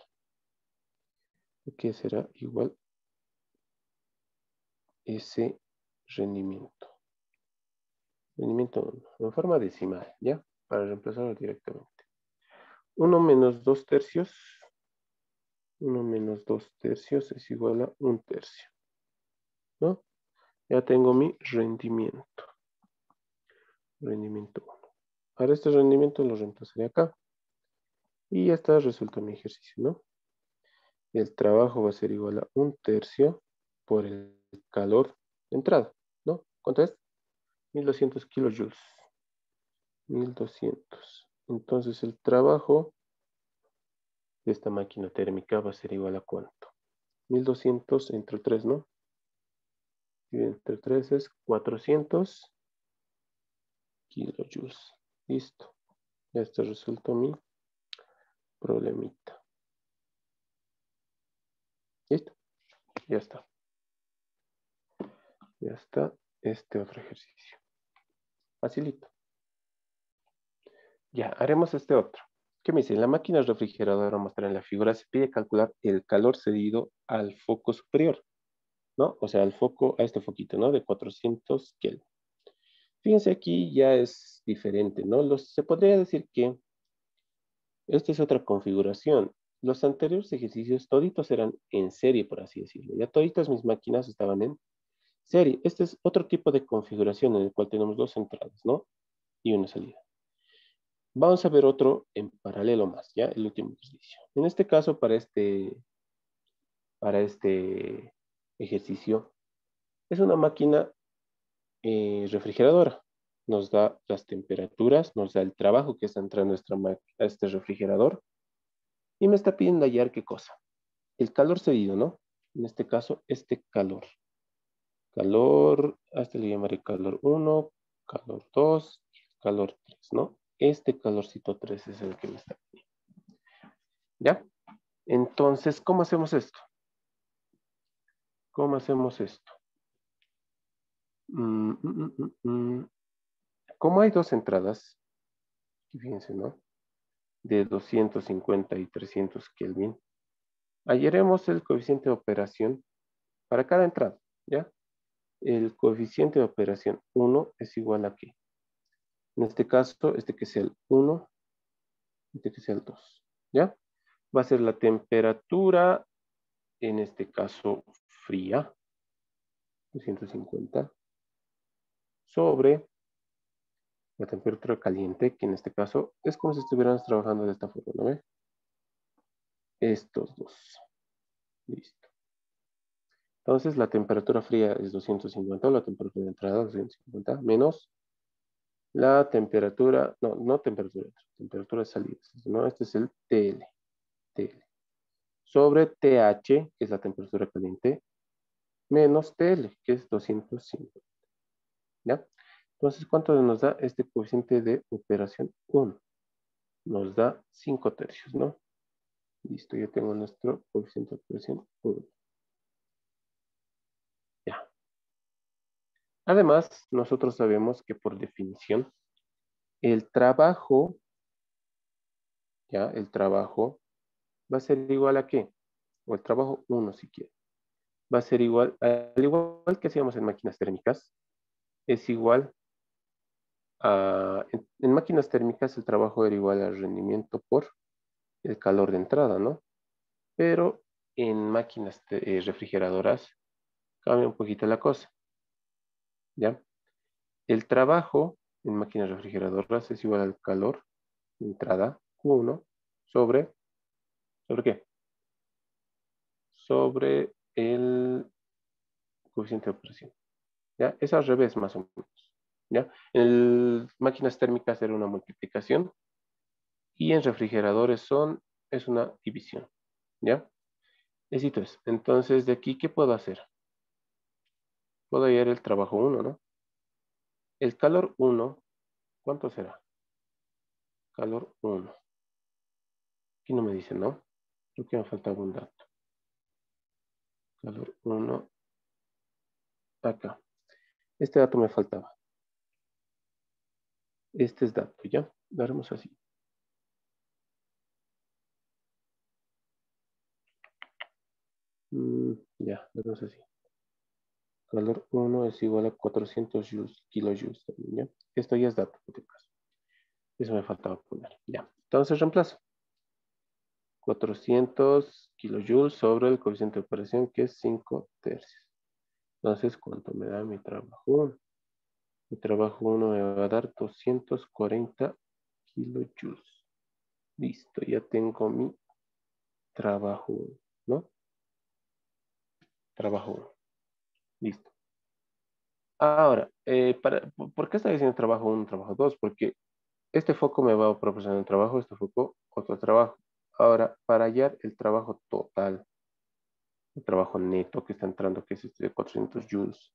[SPEAKER 1] Aquí será igual ese rendimiento. Rendimiento en forma decimal, ¿ya? Para reemplazarlo directamente. 1 menos 2 tercios. 1 menos 2 tercios es igual a 1 tercio. ¿No? Ya tengo mi rendimiento. Rendimiento 1. Ahora este rendimiento lo sería acá. Y ya está resulta mi ejercicio, ¿no? El trabajo va a ser igual a un tercio por el calor de entrada, ¿no? ¿Cuánto es? 1200 kilojoules. 1200. Entonces el trabajo de esta máquina térmica va a ser igual a cuánto? 1200 entre 3, ¿no? Y entre 3 es 400 kilojoules. Listo. Ya este resultó mi problemita. Listo. Ya está. Ya está este otro ejercicio. Facilito. Ya, haremos este otro. ¿Qué me dice? La máquina refrigeradora mostrar en la figura se pide calcular el calor cedido al foco superior. ¿no? O sea, al foco, a este foquito, ¿no? De 400 Kelvin. Fíjense aquí ya es diferente, ¿no? se podría decir que esta es otra configuración. Los anteriores ejercicios toditos eran en serie, por así decirlo. Ya toditas mis máquinas estaban en serie. Este es otro tipo de configuración en el cual tenemos dos entradas, ¿no? Y una salida. Vamos a ver otro en paralelo más, ¿ya? El último ejercicio. En este caso, para este, para este ejercicio, es una máquina eh, refrigeradora. Nos da las temperaturas, nos da el trabajo que está entrando a este refrigerador y me está pidiendo hallar qué cosa. El calor cedido, ¿no? En este caso, este calor. Calor, este le llamaré calor 1, calor 2, calor 3, ¿no? Este calorcito 3 es el que me está pidiendo. ¿Ya? Entonces, ¿cómo hacemos esto? ¿Cómo hacemos esto? Mm, mm, mm, Como hay dos entradas, fíjense, ¿no? De 250 y 300 Kelvin, hallaremos el coeficiente de operación para cada entrada, ¿ya? El coeficiente de operación 1 es igual a qué? En este caso, este que sea el 1, este que sea el 2, ¿ya? Va a ser la temperatura, en este caso fría, 250, sobre la temperatura caliente, que en este caso es como si estuviéramos trabajando de esta forma, ¿no? Estos dos. Listo. Entonces la temperatura fría es 250, la temperatura de entrada 250, menos la temperatura, no, no temperatura, temperatura de salida, ¿no? Este es el TL, TL. Sobre TH, que es la temperatura caliente, menos TL, que es 205, ¿Ya? Entonces, ¿cuánto nos da este coeficiente de operación 1? Nos da 5 tercios, ¿no? Listo, ya tengo nuestro coeficiente de operación 1. Ya. Además, nosotros sabemos que por definición, el trabajo, ya, el trabajo va a ser igual a qué? O el trabajo 1 si quieres va a ser igual, al igual que hacíamos en máquinas térmicas, es igual a, en, máquinas térmicas el trabajo era igual al rendimiento por el calor de entrada, ¿no? Pero en máquinas eh, refrigeradoras cambia un poquito la cosa, ¿ya? El trabajo en máquinas refrigeradoras es igual al calor de entrada Q1 sobre, ¿sobre qué? Sobre el coeficiente de presión. ¿ya? Es al revés más o menos. ¿ya? En máquinas térmicas era una multiplicación y en refrigeradores son, es una división. ¿ya? necesito es. Entonces, de aquí, ¿qué puedo hacer? Puedo hallar el trabajo 1, ¿no? El calor 1, ¿cuánto será? Calor 1. Aquí no me dice, ¿no? Creo que me falta algún dato. Valor 1 acá. Este dato me faltaba. Este es dato, ¿ya? Lo haremos así. Mm, ya, lo haremos así. Valor 1 es igual a 400 kilojoules ¿ya? Esto ya es dato, por este caso. Eso me faltaba poner, ya. Entonces reemplazo. 400 kilojoules sobre el coeficiente de operación que es 5 tercios. Entonces, ¿cuánto me da mi trabajo 1? Mi trabajo 1 me va a dar 240 kilojoules. Listo, ya tengo mi trabajo 1, ¿no? Trabajo 1. Listo. Ahora, eh, ¿por qué está diciendo trabajo 1, trabajo 2? Porque este foco me va a proporcionar un trabajo, este foco otro trabajo. Ahora, para hallar el trabajo total, el trabajo neto que está entrando, que es este de 400 joules,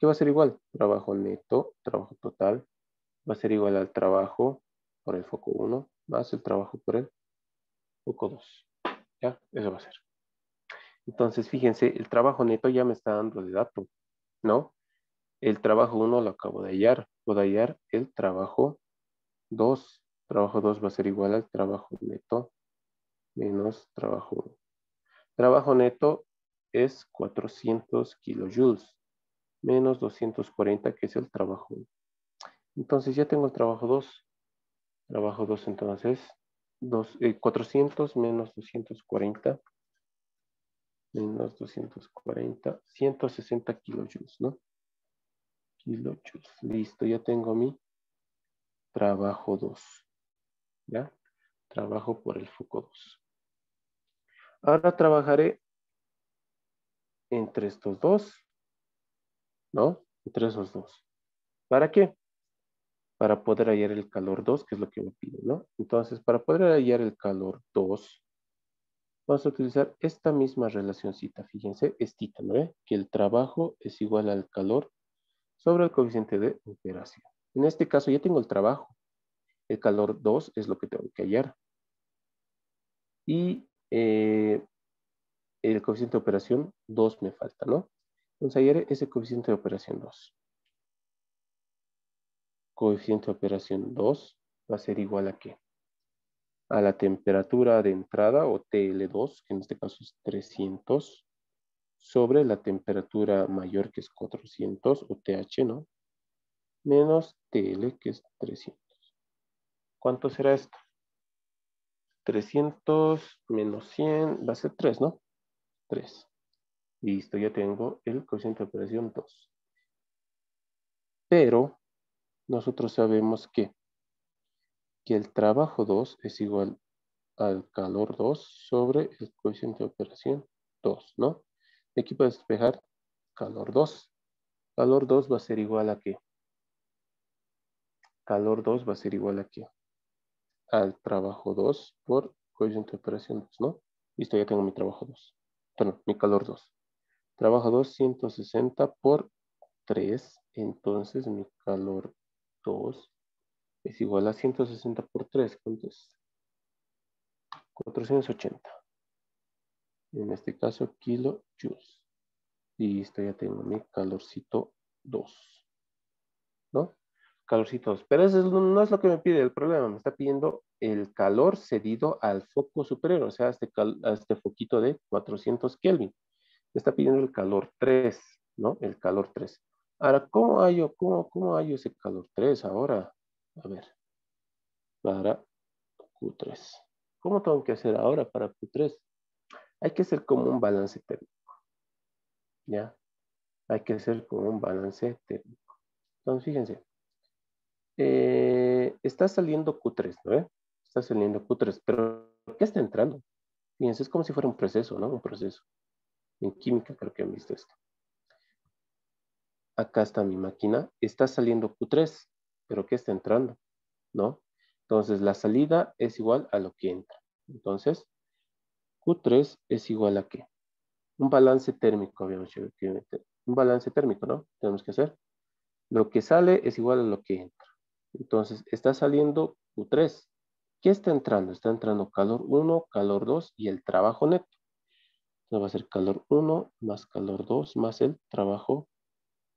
[SPEAKER 1] ¿qué va a ser igual, trabajo neto, trabajo total, va a ser igual al trabajo por el foco 1, más el trabajo por el foco 2. ¿Ya? Eso va a ser. Entonces, fíjense, el trabajo neto ya me está dando de dato, ¿no? El trabajo 1 lo acabo de hallar. Puedo hallar el trabajo 2. Trabajo 2 va a ser igual al trabajo neto menos trabajo. Trabajo neto es 400 kilojoules menos 240 que es el trabajo. Entonces ya tengo el trabajo 2. Trabajo 2 entonces. Dos, 400 eh, menos 240 menos 240, 160 kilojoules, ¿no? Kilojoules. Listo, ya tengo mi trabajo 2. ¿Ya? Trabajo por el foco 2. Ahora trabajaré entre estos dos, ¿no? Entre esos dos. ¿Para qué? Para poder hallar el calor 2, que es lo que me pide, ¿no? Entonces, para poder hallar el calor 2, vamos a utilizar esta misma relacioncita. Fíjense, es ¿no? Que el trabajo es igual al calor sobre el coeficiente de operación. En este caso ya tengo el trabajo. El calor 2 es lo que tengo que hallar. Y eh, el coeficiente de operación 2 me falta, ¿no? Entonces ayer es coeficiente de operación 2. Coeficiente de operación 2 va a ser igual a qué? A la temperatura de entrada o TL2, que en este caso es 300, sobre la temperatura mayor que es 400 o TH, ¿no? Menos TL que es 300. ¿Cuánto será esto? 300 menos 100 va a ser 3, ¿no? 3. Listo, ya tengo el coeficiente de operación 2. Pero nosotros sabemos que, que el trabajo 2 es igual al calor 2 sobre el coeficiente de operación 2, ¿no? aquí puedes despejar calor 2. Calor 2 va a ser igual a qué? Calor 2 va a ser igual a qué? al trabajo 2 por coeficiente de operación 2, ¿no? Listo, ya tengo mi trabajo 2. Perdón, mi calor 2. Trabajo 2, 160 por 3. Entonces mi calor 2 es igual a 160 por 3. Entonces 480. En este caso, Y esto ya tengo mi calorcito 2 calorcitos. Pero eso no es lo que me pide el problema, me está pidiendo el calor cedido al foco superior, o sea, este a este, foquito de 400 Kelvin. Me está pidiendo el calor 3, ¿no? El calor 3. Ahora, ¿cómo hallo, cómo, cómo ese calor 3 ahora? A ver, para Q3. ¿Cómo tengo que hacer ahora para Q3? Hay que hacer como un balance térmico. ¿Ya? Hay que hacer como un balance térmico. Entonces, fíjense, eh, está saliendo Q3, ¿no? Está saliendo Q3, pero ¿qué está entrando? Fíjense, es como si fuera un proceso, ¿no? Un proceso. En química creo que han visto esto. Acá está mi máquina. Está saliendo Q3, pero ¿qué está entrando? ¿No? Entonces, la salida es igual a lo que entra. Entonces, Q3 es igual a qué? Un balance térmico, Un balance térmico, ¿no? Tenemos que hacer. Lo que sale es igual a lo que entra. Entonces, está saliendo U3. ¿Qué está entrando? Está entrando calor 1, calor 2 y el trabajo neto. Entonces va a ser calor 1 más calor 2 más el trabajo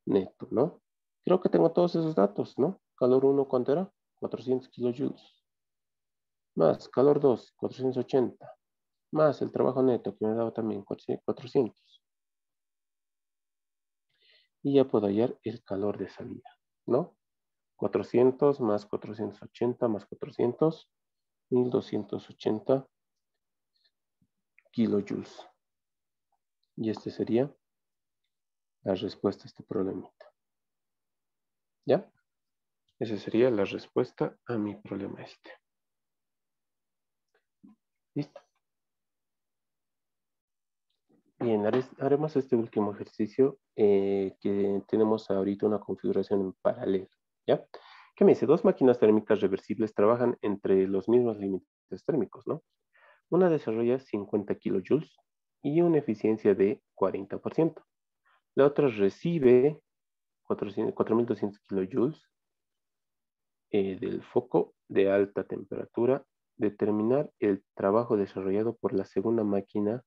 [SPEAKER 1] neto, ¿no? Creo que tengo todos esos datos, ¿no? Calor 1, ¿cuánto era? 400 kilojoules. Más calor 2, 480. Más el trabajo neto que me ha dado también 400. Y ya puedo hallar el calor de salida, ¿no? 400 más 480 más 400, 1280 kilojoules. Y este sería la respuesta a este problemita. ¿Ya? Esa sería la respuesta a mi problema este. ¿Listo? Bien, haremos este último ejercicio eh, que tenemos ahorita una configuración en paralelo. ¿ya? Que me dice, dos máquinas térmicas reversibles trabajan entre los mismos límites térmicos, ¿no? Una desarrolla 50 kilojoules y una eficiencia de 40%. La otra recibe 4.200 kilojoules eh, del foco de alta temperatura, determinar el trabajo desarrollado por la segunda máquina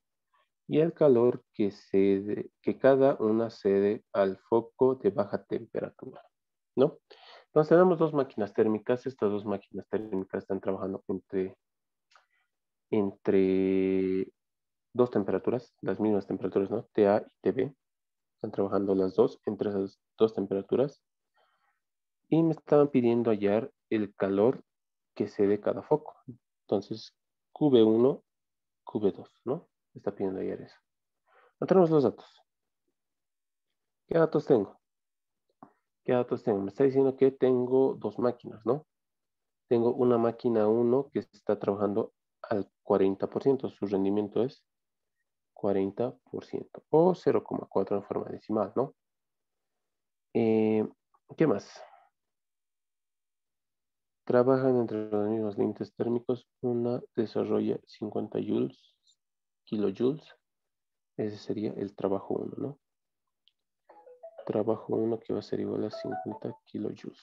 [SPEAKER 1] y el calor que, que cada una cede al foco de baja temperatura, ¿no? Entonces tenemos dos máquinas térmicas, estas dos máquinas térmicas están trabajando entre, entre dos temperaturas, las mismas temperaturas, ¿no? TA y TB. Están trabajando las dos entre esas dos temperaturas. Y me estaban pidiendo hallar el calor que se dé cada foco. Entonces, QB1, QB2, ¿no? Me está pidiendo hallar eso. No tenemos los datos. ¿Qué datos tengo? ¿Qué datos tengo? Me está diciendo que tengo dos máquinas, ¿no? Tengo una máquina 1 que está trabajando al 40%, su rendimiento es 40% o 0,4 en forma decimal, ¿no? Eh, ¿Qué más? Trabajan entre los mismos límites térmicos. Una desarrolla 50 joules, kilojoules. Ese sería el trabajo 1, ¿no? trabajo uno que va a ser igual a 50 kilojoules.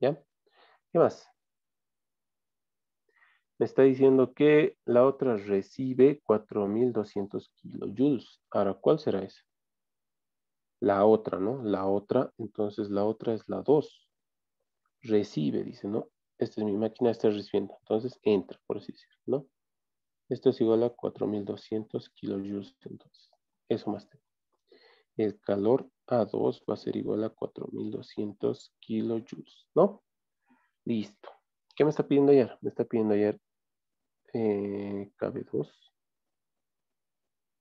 [SPEAKER 1] ¿Ya? ¿Qué más? Me está diciendo que la otra recibe 4200 kilojoules. Ahora, ¿cuál será esa? La otra, ¿no? La otra, entonces la otra es la 2. Recibe, dice, ¿no? Esta es mi máquina, está recibiendo. Entonces entra, por así decirlo, ¿no? Esto es igual a 4200 kilojoules, entonces. Eso más tengo el calor A2 va a ser igual a 4200 kilojoules, ¿no? Listo. ¿Qué me está pidiendo ayer? Me está pidiendo ayer eh, KB2.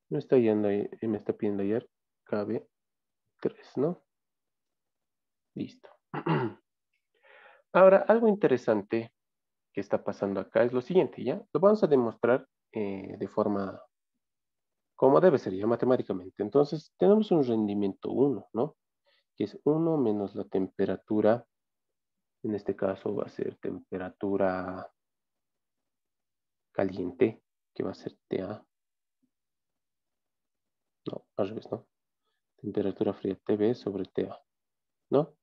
[SPEAKER 1] Me está, yendo, eh, me está pidiendo ayer KB3, ¿no? Listo. Ahora, algo interesante que está pasando acá es lo siguiente, ¿ya? Lo vamos a demostrar eh, de forma como debe ser, ya matemáticamente. Entonces tenemos un rendimiento 1, ¿no? Que es 1 menos la temperatura, en este caso va a ser temperatura caliente, que va a ser TA. No, al revés, ¿no? Temperatura fría TB sobre TA, ¿no?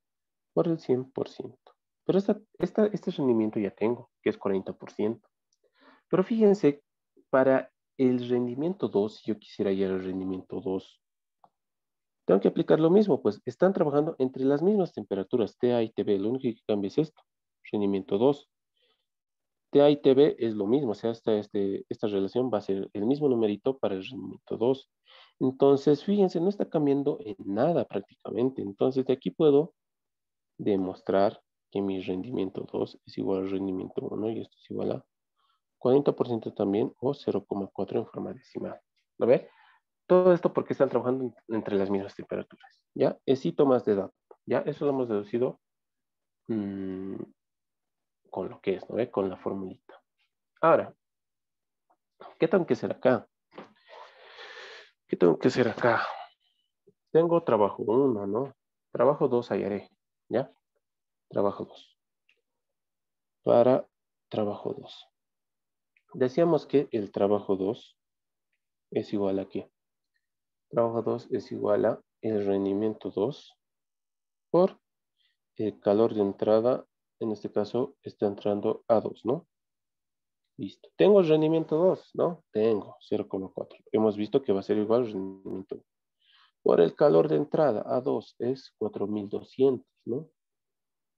[SPEAKER 1] Por el 100%. Pero esta, este rendimiento ya tengo, que es 40%. Pero fíjense, para el rendimiento 2, si yo quisiera llegar al rendimiento 2, tengo que aplicar lo mismo, pues están trabajando entre las mismas temperaturas, TA y TB, lo único que cambia es esto, rendimiento 2. TA y TB es lo mismo, o sea, esta, este, esta relación va a ser el mismo numerito para el rendimiento 2. Entonces, fíjense, no está cambiando en nada prácticamente. Entonces, de aquí puedo demostrar que mi rendimiento 2 es igual al rendimiento 1 y esto es igual a 40% también o 0,4 en forma decimal. ¿Lo ve? Todo esto porque están trabajando entre las mismas temperaturas. ¿Ya? Es más de datos, ¿Ya? Eso lo hemos deducido mm, con lo que es, ¿no ve? ¿Eh? Con la formulita. Ahora, ¿qué tengo que hacer acá? ¿Qué tengo que hacer acá? Tengo trabajo 1, ¿no? Trabajo 2 hallaré, ¿ya? Trabajo 2. Para trabajo 2. Decíamos que el trabajo 2 es igual a qué? Trabajo 2 es igual a el rendimiento 2 por el calor de entrada, en este caso está entrando a 2, ¿no? Listo. Tengo el rendimiento 2, ¿no? Tengo 0,4. Hemos visto que va a ser igual al rendimiento 1. Por el calor de entrada, A2 es 4200, ¿no?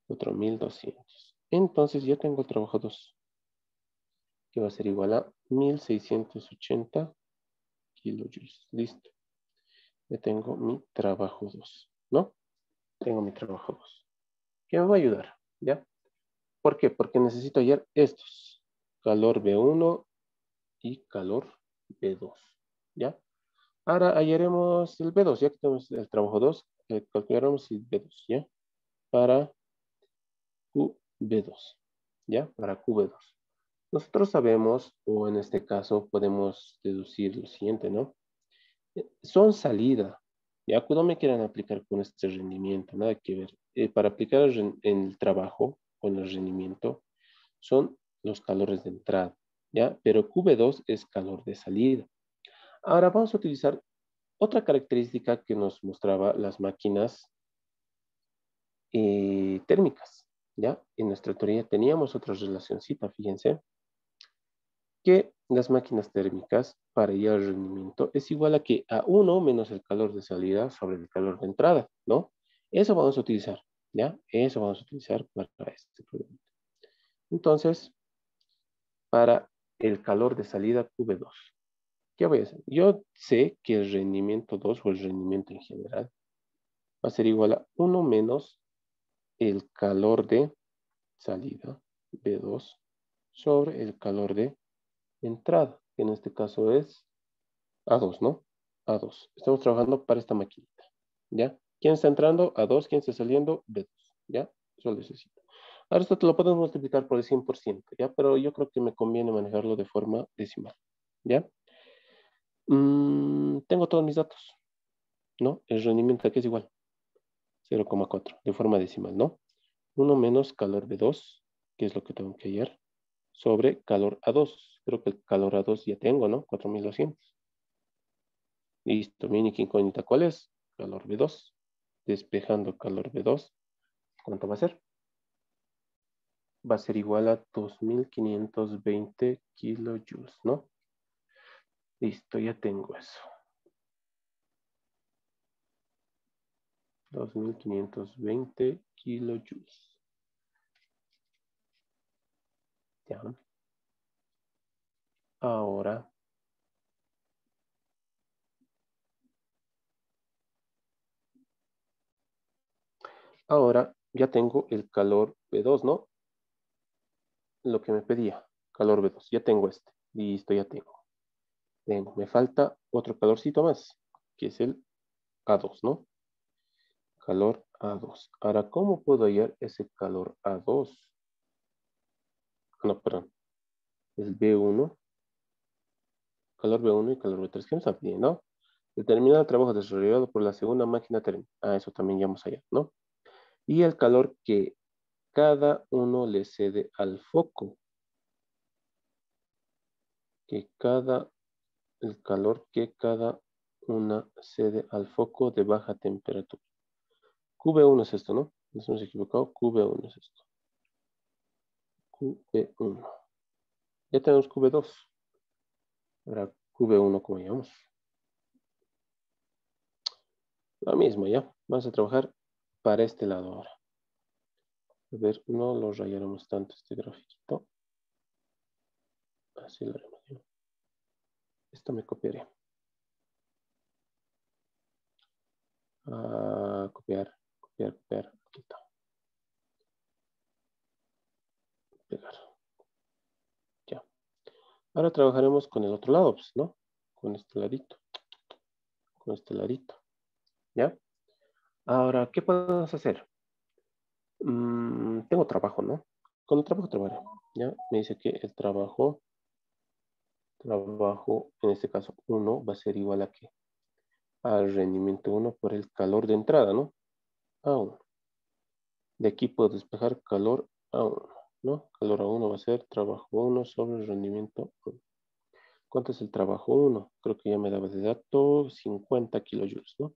[SPEAKER 1] 4200. Entonces ya tengo el trabajo 2 que va a ser igual a 1680 kilojoules. Listo. Ya tengo mi trabajo 2, ¿no? Tengo mi trabajo 2. ¿Qué me va a ayudar? ¿Ya? ¿Por qué? Porque necesito hallar estos. Calor B1 y calor B2. ¿Ya? Ahora hallaremos el B2, ya que tenemos el trabajo 2, eh, calcularemos el B2, ¿ya? Para QB2, ¿ya? Para QB2. Nosotros sabemos, o en este caso podemos deducir lo siguiente, ¿no? Eh, son salida. Ya pues, no me quieran aplicar con este rendimiento, nada que ver. Eh, para aplicar en el trabajo con el rendimiento son los calores de entrada, ¿ya? Pero Q2 es calor de salida. Ahora vamos a utilizar otra característica que nos mostraba las máquinas eh, térmicas, ¿ya? En nuestra teoría teníamos otra relacioncita, fíjense que las máquinas térmicas para ir al rendimiento es igual a que a 1 menos el calor de salida sobre el calor de entrada, ¿no? Eso vamos a utilizar, ¿ya? Eso vamos a utilizar para este problema. Entonces, para el calor de salida V2. ¿Qué voy a hacer? Yo sé que el rendimiento 2 o el rendimiento en general va a ser igual a 1 menos el calor de salida V2 sobre el calor de entrada, que en este caso es A2, ¿no? A2. Estamos trabajando para esta maquinita, ¿ya? ¿Quién está entrando? A2. ¿Quién está saliendo? B2, ¿ya? Eso lo necesito. Ahora esto te lo podemos multiplicar por el 100%, ¿ya? Pero yo creo que me conviene manejarlo de forma decimal, ¿ya? Mm, tengo todos mis datos, ¿no? El rendimiento aquí es igual, 0,4, de forma decimal, ¿no? 1 menos calor B2, que es lo que tengo que hallar, sobre calor A2, creo que el calor a 2 ya tengo, ¿no? 4200. Listo, mini incógnita, ¿cuál es? Calor B2. Despejando calor B2, ¿cuánto va a ser? Va a ser igual a 2520 kilojoules, ¿no? Listo, ya tengo eso. 2520 kilojoules. Ya ahora ahora ya tengo el calor B2, ¿no? Lo que me pedía, calor B2. Ya tengo este. Listo, ya tengo. Ven, Me falta otro calorcito más, que es el A2, ¿no? Calor A2. Ahora, ¿cómo puedo hallar ese calor A2? Ah, no, perdón. Es B1 calor B1 y calor B3. ¿Qué nos están Determina el trabajo desarrollado por la segunda máquina térmica. Ah, eso también ya allá, ¿no? Y el calor que cada uno le cede al foco. Que cada, el calor que cada una cede al foco de baja temperatura. QB1 es esto, ¿no? Nos hemos equivocado. QB1 es esto. QB1. Ya tenemos QB2. Ahora V1 como llamamos. Lo mismo ya. Vamos a trabajar para este lado ahora. A ver, no lo rayaremos tanto este grafiquito. Así lo haremos. Esto me copiaré. Ah, copiar, copiar, copiar. Pegar. Ahora trabajaremos con el otro lado, pues, ¿no? Con este ladito. Con este ladito. ¿Ya? Ahora, ¿qué podemos hacer? Mm, tengo trabajo, ¿no? Con el trabajo trabajaré. ¿Ya? Me dice que el trabajo, trabajo, en este caso 1, va a ser igual a qué? al rendimiento 1 por el calor de entrada, ¿no? A 1. De aquí puedo despejar calor a 1. ¿no? Calor a 1 va a ser trabajo 1 sobre rendimiento 1. ¿Cuánto es el trabajo 1? Creo que ya me daba de dato 50 kilojoules, ¿no?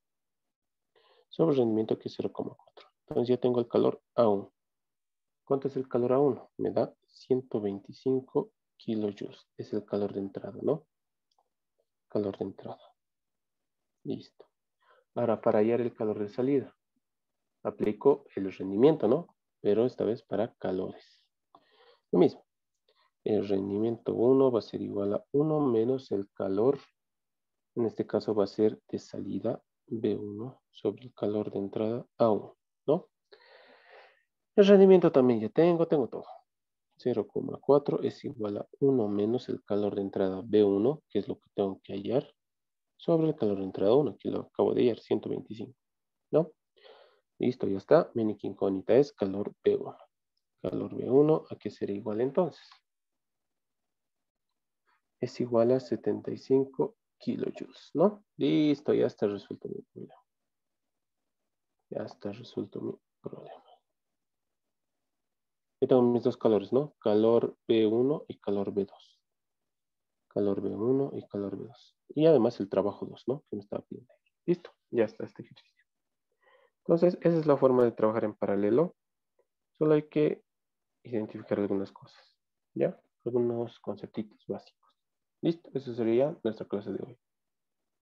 [SPEAKER 1] Sobre rendimiento que es 0,4. Entonces ya tengo el calor A1. ¿Cuánto es el calor A1? Me da 125 kilojoules. Es el calor de entrada, ¿no? Calor de entrada. Listo. Ahora, para hallar el calor de salida, aplico el rendimiento, ¿no? Pero esta vez para calores. Lo mismo. El rendimiento 1 va a ser igual a 1 menos el calor. En este caso va a ser de salida B1 sobre el calor de entrada A1, ¿no? El rendimiento también ya tengo, tengo todo. 0,4 es igual a 1 menos el calor de entrada B1, que es lo que tengo que hallar, sobre el calor de entrada 1, que lo acabo de hallar, 125, ¿no? Listo, ya está. Mi incógnita es calor B1. Calor B1, ¿a qué será igual entonces? Es igual a 75 kilojoules, ¿no? Listo, ya está resuelto mi problema. Ya está resuelto mi problema. Yo tengo mis dos calores, ¿no? Calor B1 y calor B2. Calor B1 y calor B2. Y además el trabajo 2, ¿no? Que me estaba pidiendo. Listo, ya está este ejercicio. Entonces, esa es la forma de trabajar en paralelo. Solo hay que identificar algunas cosas, ¿ya? Algunos conceptitos básicos. Listo, eso sería nuestra clase de hoy.